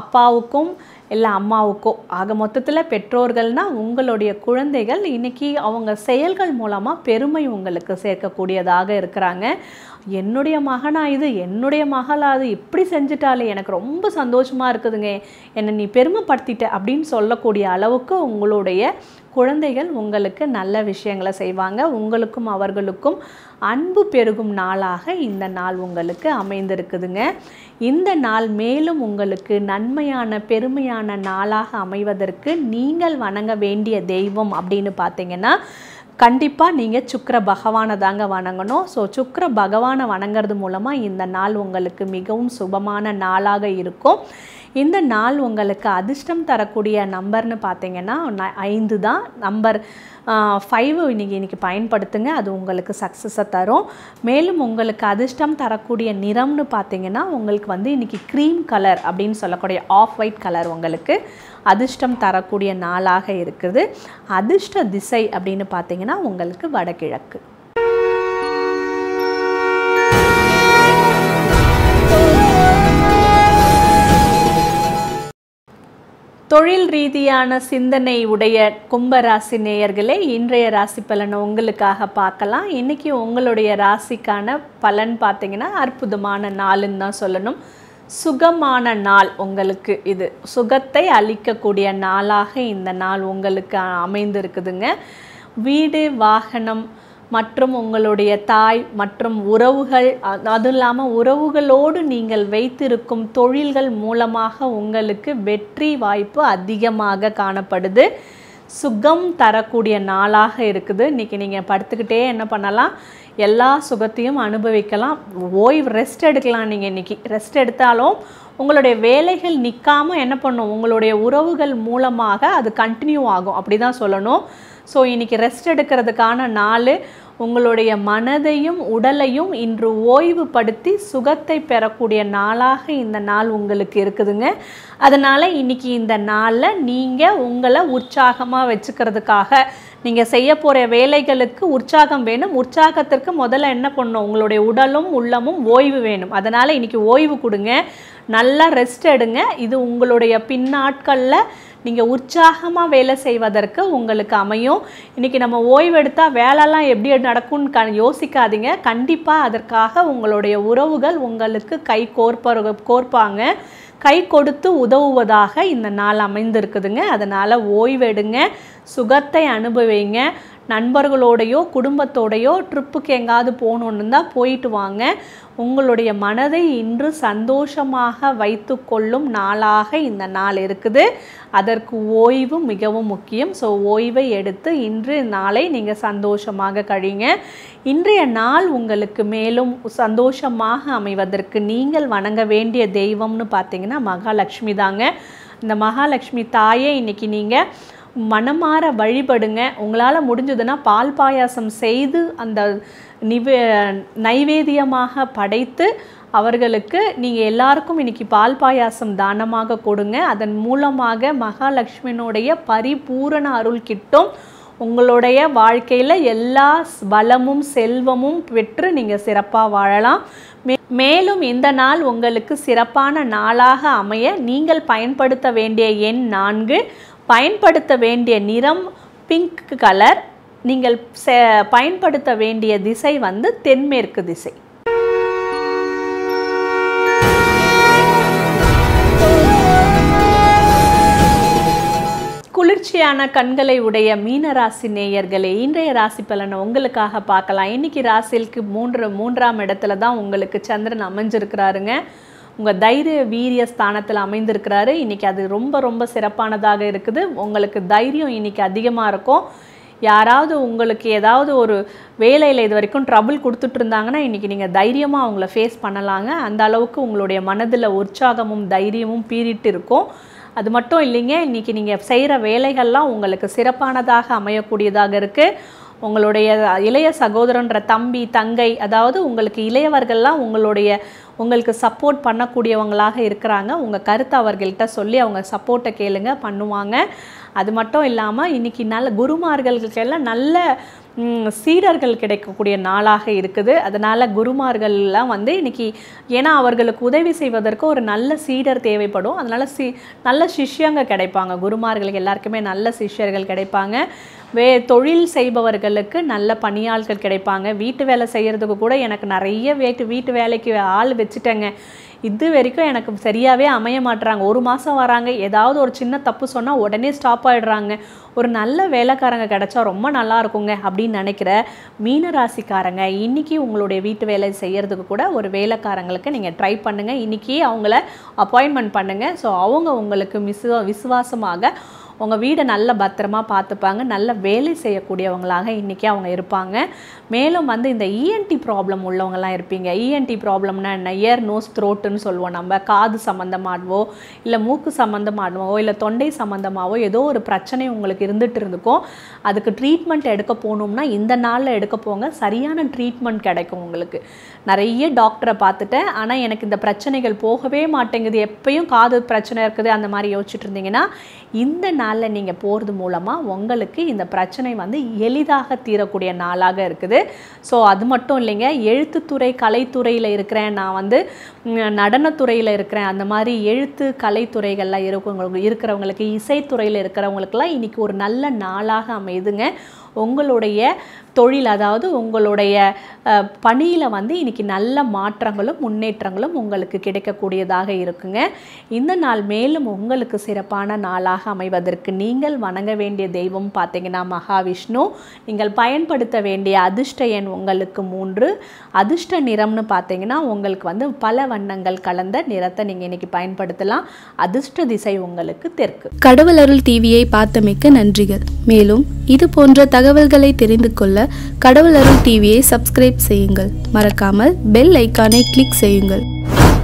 அப்பாவுக்கும் இல்லை அம்மாவுக்கோ ஆக மொத்தத்தில் பெற்றோர்கள்னா உங்களுடைய குழந்தைகள் இன்றைக்கி அவங்க செயல்கள் மூலமாக பெருமை உங்களுக்கு சேர்க்கக்கூடியதாக இருக்கிறாங்க என்னுடைய மகனா இது என்னுடைய மகளா இது இப்படி செஞ்சிட்டாலே எனக்கு ரொம்ப சந்தோஷமாக இருக்குதுங்க என்னை நீ பெருமைப்படுத்திட்ட அப்படின்னு சொல்லக்கூடிய அளவுக்கு உங்களுடைய குழந்தைகள் உங்களுக்கு நல்ல விஷயங்களை செய்வாங்க உங்களுக்கும் அவர்களுக்கும் அன்பு பெருகும் நாளாக இந்த நாள் உங்களுக்கு அமைந்திருக்குதுங்க இந்த நாள் மேலும் உங்களுக்கு நன்மையான பெருமையான நாளாக அமைவதற்கு நீங்கள் வணங்க வேண்டிய தெய்வம் அப்படின்னு பார்த்தீங்கன்னா கண்டிப்பாக நீங்கள் சுக்கர பகவானை தாங்க வணங்கணும் ஸோ சுக்கர பகவானை வணங்குறது மூலமாக இந்த நாள் உங்களுக்கு மிகவும் சுபமான நாளாக இருக்கும் இந்த நாள் உங்களுக்கு அதிர்ஷ்டம் தரக்கூடிய நம்பர்னு பார்த்தீங்கன்னா ஐந்து தான் நம்பர் ஃபைவ் இன்றைக்கி இன்றைக்கி பயன்படுத்துங்க அது உங்களுக்கு சக்ஸஸை தரும் மேலும் உங்களுக்கு அதிர்ஷ்டம் தரக்கூடிய நிறம்னு பார்த்தீங்கன்னா உங்களுக்கு வந்து இன்றைக்கி க்ரீம் கலர் அப்படின்னு சொல்லக்கூடிய ஆஃப் ஒயிட் கலர் உங்களுக்கு அதிர்ஷ்டம் தரக்கூடிய நாளாக இருக்குது அதிர்ஷ்ட திசை அப்படின்னு பார்த்தீங்கன்னா உங்களுக்கு வடகிழக்கு தொழில் ரீதியான சிந்தனை உடைய கும்ப ராசி நேயர்களே இன்றைய ராசி பலனை உங்களுக்காக பார்க்கலாம் இன்றைக்கி உங்களுடைய ராசிக்கான பலன் பார்த்திங்கன்னா அற்புதமான நாளுன்னு தான் சொல்லணும் சுகமான நாள் உங்களுக்கு இது சுகத்தை அளிக்கக்கூடிய நாளாக இந்த நாள் உங்களுக்கு அமைந்திருக்குதுங்க வீடு வாகனம் மற்றும் உங்களுடைய தாய் மற்றும் உறவுகள் அதுவும் இல்லாமல் உறவுகளோடு நீங்கள் வைத்திருக்கும் தொழில்கள் மூலமாக உங்களுக்கு வெற்றி வாய்ப்பு அதிகமாக காணப்படுது சுகம் தரக்கூடிய நாளாக இருக்குது இன்றைக்கி நீங்கள் படுத்துக்கிட்டே என்ன பண்ணலாம் எல்லா சுகத்தையும் அனுபவிக்கலாம் ஓய்வு ரெஸ்ட் எடுக்கலாம் நீங்கள் இன்றைக்கி ரெஸ்ட் எடுத்தாலும் உங்களுடைய வேலைகள் நிற்காமல் என்ன பண்ணும் உங்களுடைய உறவுகள் மூலமாக அது கண்டினியூ ஆகும் அப்படி தான் சொல்லணும் ஸோ இன்றைக்கி ரெஸ்ட் எடுக்கிறதுக்கான நாள் உங்களுடைய மனதையும் உடலையும் இன்று ஓய்வுபடுத்தி சுகத்தை பெறக்கூடிய நாளாக இந்த நாள் உங்களுக்கு இருக்குதுங்க அதனால் இன்றைக்கி இந்த நாளில் நீங்கள் உங்களை உற்சாகமாக வச்சுக்கிறதுக்காக நீங்கள் செய்ய போகிற வேலைகளுக்கு உற்சாகம் வேணும் உற்சாகத்திற்கு முதல்ல என்ன பண்ணும் உங்களுடைய உடலும் உள்ளமும் ஓய்வு வேணும் அதனால் இன்றைக்கி ஓய்வு கொடுங்க நல்லா ரெஸ்ட் எடுங்க இது உங்களுடைய பின்னாட்களில் நீங்கள் உற்சாகமாக வேலை செய்வதற்கு உங்களுக்கு அமையும் இன்றைக்கி நம்ம ஓய்வெடுத்தால் வேலைலாம் எப்படி நடக்கும்னு க யோசிக்காதீங்க கண்டிப்பாக அதற்காக உங்களுடைய உறவுகள் உங்களுக்கு கை கோர்ப்ப கோர்ப்பாங்க கை கொடுத்து உதவுவதாக இந்த நாள் அமைந்திருக்குதுங்க அதனால் ஓய்வெடுங்க சுகத்தை அனுபவிங்க நண்பர்களோடையோ குடும்பத்தோடையோ ட்ரிப்புக்கு எங்காவது போகணுன்னு தான் போயிட்டு வாங்க உங்களுடைய மனதை இன்று சந்தோஷமாக வைத்து கொள்ளும் நாளாக இந்த நாள் இருக்குது அதற்கு ஓய்வு மிகவும் முக்கியம் ஸோ ஓய்வை எடுத்து இன்று நாளை நீங்கள் சந்தோஷமாக கழிங்க இன்றைய நாள் உங்களுக்கு மேலும் சந்தோஷமாக அமைவதற்கு நீங்கள் வணங்க வேண்டிய தெய்வம்னு பார்த்தீங்கன்னா மகாலட்சுமி தாங்க இந்த மகாலட்சுமி தாயை இன்றைக்கி நீங்கள் மனமாற வழிபடுங்க உங்களால் முடிஞ்சதுன்னா பால் பாயாசம் செய்து அந்த நிவே நைவேத்தியமாக படைத்து அவர்களுக்கு நீங்கள் எல்லாருக்கும் இன்றைக்கி பால் பாயாசம் தானமாக கொடுங்க அதன் மூலமாக மகாலட்சுமியினுடைய பரிபூரண அருள் கிட்டும் உங்களுடைய வாழ்க்கையில் எல்லா வளமும் செல்வமும் பெற்று நீங்கள் சிறப்பாக வாழலாம் மே மேலும் இந்த நாள் உங்களுக்கு சிறப்பான நாளாக அமைய நீங்கள் பயன்படுத்த வேண்டிய எண் நான்கு பயன்படுத்த வேண்டிய நிறம் பிங்க் கலர் நீங்கள் பயன்படுத்த வேண்டிய திசை வந்து தென்மேற்கு திசை குளிர்ச்சியான கண்களை உடைய மீனராசி நேயர்களே இன்றைய ராசி பலனை உங்களுக்காக பார்க்கலாம் இன்னைக்கு ராசிக்கு மூன்று மூன்றாம் இடத்துல தான் உங்களுக்கு சந்திரன் அமைஞ்சிருக்கிறாருங்க உங்கள் தைரிய வீரிய ஸ்தானத்தில் அமைந்திருக்கிறாரு இன்றைக்கி அது ரொம்ப ரொம்ப சிறப்பானதாக இருக்குது உங்களுக்கு தைரியம் இன்றைக்கி அதிகமாக இருக்கும் யாராவது உங்களுக்கு ஏதாவது ஒரு வேலையில் இது வரைக்கும் ட்ரபுள் கொடுத்துட்டு இருந்தாங்கன்னா இன்றைக்கி நீங்கள் தைரியமாக அவங்கள ஃபேஸ் பண்ணலாங்க அந்த அளவுக்கு உங்களுடைய மனதில் உற்சாகமும் தைரியமும் பீறிட்டு இருக்கும் அது மட்டும் இல்லைங்க இன்றைக்கி நீங்கள் செய்கிற வேலைகள்லாம் உங்களுக்கு சிறப்பானதாக அமையக்கூடியதாக இருக்குது உங்களுடைய இளைய சகோதரன்ற தம்பி தங்கை அதாவது உங்களுக்கு இளையவர்கள்லாம் உங்களுடைய உங்களுக்கு சப்போர்ட் பண்ணக்கூடியவங்களாக இருக்கிறாங்க உங்கள் கருத்தை அவர்கள்ட்ட சொல்லி அவங்க சப்போர்ட்டை கேளுங்க பண்ணுவாங்க அது மட்டும் இல்லாமல் இன்றைக்கி நல்ல குருமார்களுக்கெல்லாம் நல்ல சீடர்கள் கிடைக்கக்கூடிய நாளாக இருக்குது அதனால் குருமார்கள்லாம் வந்து இன்றைக்கி ஏன்னா அவர்களுக்கு உதவி செய்வதற்கு ஒரு நல்ல சீடர் தேவைப்படும் அதனால் சி நல்ல சிஷ்யங்க கிடைப்பாங்க குருமார்களுக்கு எல்லாருக்குமே நல்ல சிஷ்யர்கள் கிடைப்பாங்க வே தொழில் செய்பவர்களுக்கு நல்ல பணியாள்கள் கிடைப்பாங்க வீட்டு வேலை செய்கிறதுக்கு கூட எனக்கு நிறைய வீட்டு வீட்டு வேலைக்கு ஆள் வச்சுட்டேங்க இது வரைக்கும் எனக்கு சரியாகவே அமைய மாட்டுறாங்க ஒரு மாதம் வராங்க ஏதாவது ஒரு சின்ன தப்பு சொன்னால் உடனே ஸ்டாப் ஆகிடுறாங்க ஒரு நல்ல வேலைக்காரங்க கிடச்சா ரொம்ப நல்லா இருக்குங்க அப்படின்னு நினைக்கிற மீனராசிக்காரங்க இன்றைக்கி உங்களுடைய வீட்டு வேலை செய்கிறதுக்கு கூட ஒரு வேலைக்காரங்களுக்கு நீங்கள் ட்ரை பண்ணுங்கள் இன்றைக்கி அவங்கள அப்பாயின்மெண்ட் பண்ணுங்கள் ஸோ அவங்க உங்களுக்கு மிஸ் விசுவாசமாக உங்கள் வீடை நல்ல பத்திரமாக பார்த்துப்பாங்க நல்ல வேலை செய்யக்கூடியவங்களாக இன்றைக்கி அவங்க இருப்பாங்க மேலும் வந்து இந்த இஎன்டி e ப்ராப்ளம் உள்ளவங்களாம் இருப்பீங்க இஎன்டி e ப்ராப்ளம்னா என்ன இயர் நோஸ் த்ரோட்டுன்னு சொல்லுவோம் நம்ம காது சம்மந்தமாகவோ இல்லை மூக்கு சம்மந்தமாகவோ இல்லை தொண்டை சம்மந்தமாகவோ ஏதோ ஒரு பிரச்சனை உங்களுக்கு இருந்துகிட்டு இருந்துக்கும் அதுக்கு ட்ரீட்மெண்ட் எடுக்க போகணும்னா இந்த நாளில் எடுக்க போங்க சரியான ட்ரீட்மெண்ட் கிடைக்கும் உங்களுக்கு நிறைய டாக்டரை பார்த்துட்டேன் ஆனால் எனக்கு இந்த பிரச்சனைகள் போகவே மாட்டேங்குது எப்பயும் காது பிரச்சனை இருக்குது அந்த மாதிரி யோசிச்சுட்டு இருந்தீங்கன்னா இந்த நாளில் நீங்கள் போகிறது மூலமாக உங்களுக்கு இந்த பிரச்சனை வந்து எளிதாக தீரக்கூடிய நாளாக இருக்குது ஸோ அது மட்டும் இல்லைங்க எழுத்துத்துறை கலைத்துறையில் இருக்கிறேன் நான் வந்து நடனத்துறையில் இருக்கிறேன் அந்த மாதிரி எழுத்து கலைத்துறைகள்லாம் இருக்கவங்களுக்கு இருக்கிறவங்களுக்கு இசைத்துறையில் இருக்கிறவங்களுக்குலாம் இன்றைக்கி ஒரு நல்ல நாளாக அமையுதுங்க உங்களுடைய தொழில் அதாவது உங்களுடைய பணியில் வந்து இன்றைக்கி நல்ல மாற்றங்களும் முன்னேற்றங்களும் உங்களுக்கு கிடைக்கக்கூடியதாக இருக்குங்க இந்த நாள் மேலும் உங்களுக்கு சிறப்பான நாளாக அமைவதற்கு நீங்கள் வணங்க வேண்டிய தெய்வம் பார்த்தீங்கன்னா மகாவிஷ்ணு நீங்கள் பயன்படுத்த வேண்டிய அதிர்ஷ்ட எண் உங்களுக்கு மூன்று அதிர்ஷ்ட நிறம்னு பார்த்தீங்கன்னா உங்களுக்கு வந்து பல வண்ணங்கள் கலந்த நிறத்தை நீங்கள் இன்றைக்கி பயன்படுத்தலாம் அதிர்ஷ்ட திசை உங்களுக்கு தெற்கு கடவுளருள் டிவியை பார்த்தமைக்கு நன்றிகள் மேலும் இது போன்ற தகவல்களை தெரிந்து கொள்ள கடவுளரும் கடவுள் அருள் டிவியை சப்ஸ்கிரைப் செய்யுங்கள் மறக்காமல் பெல் ஐக்கானை கிளிக் செய்யுங்கள்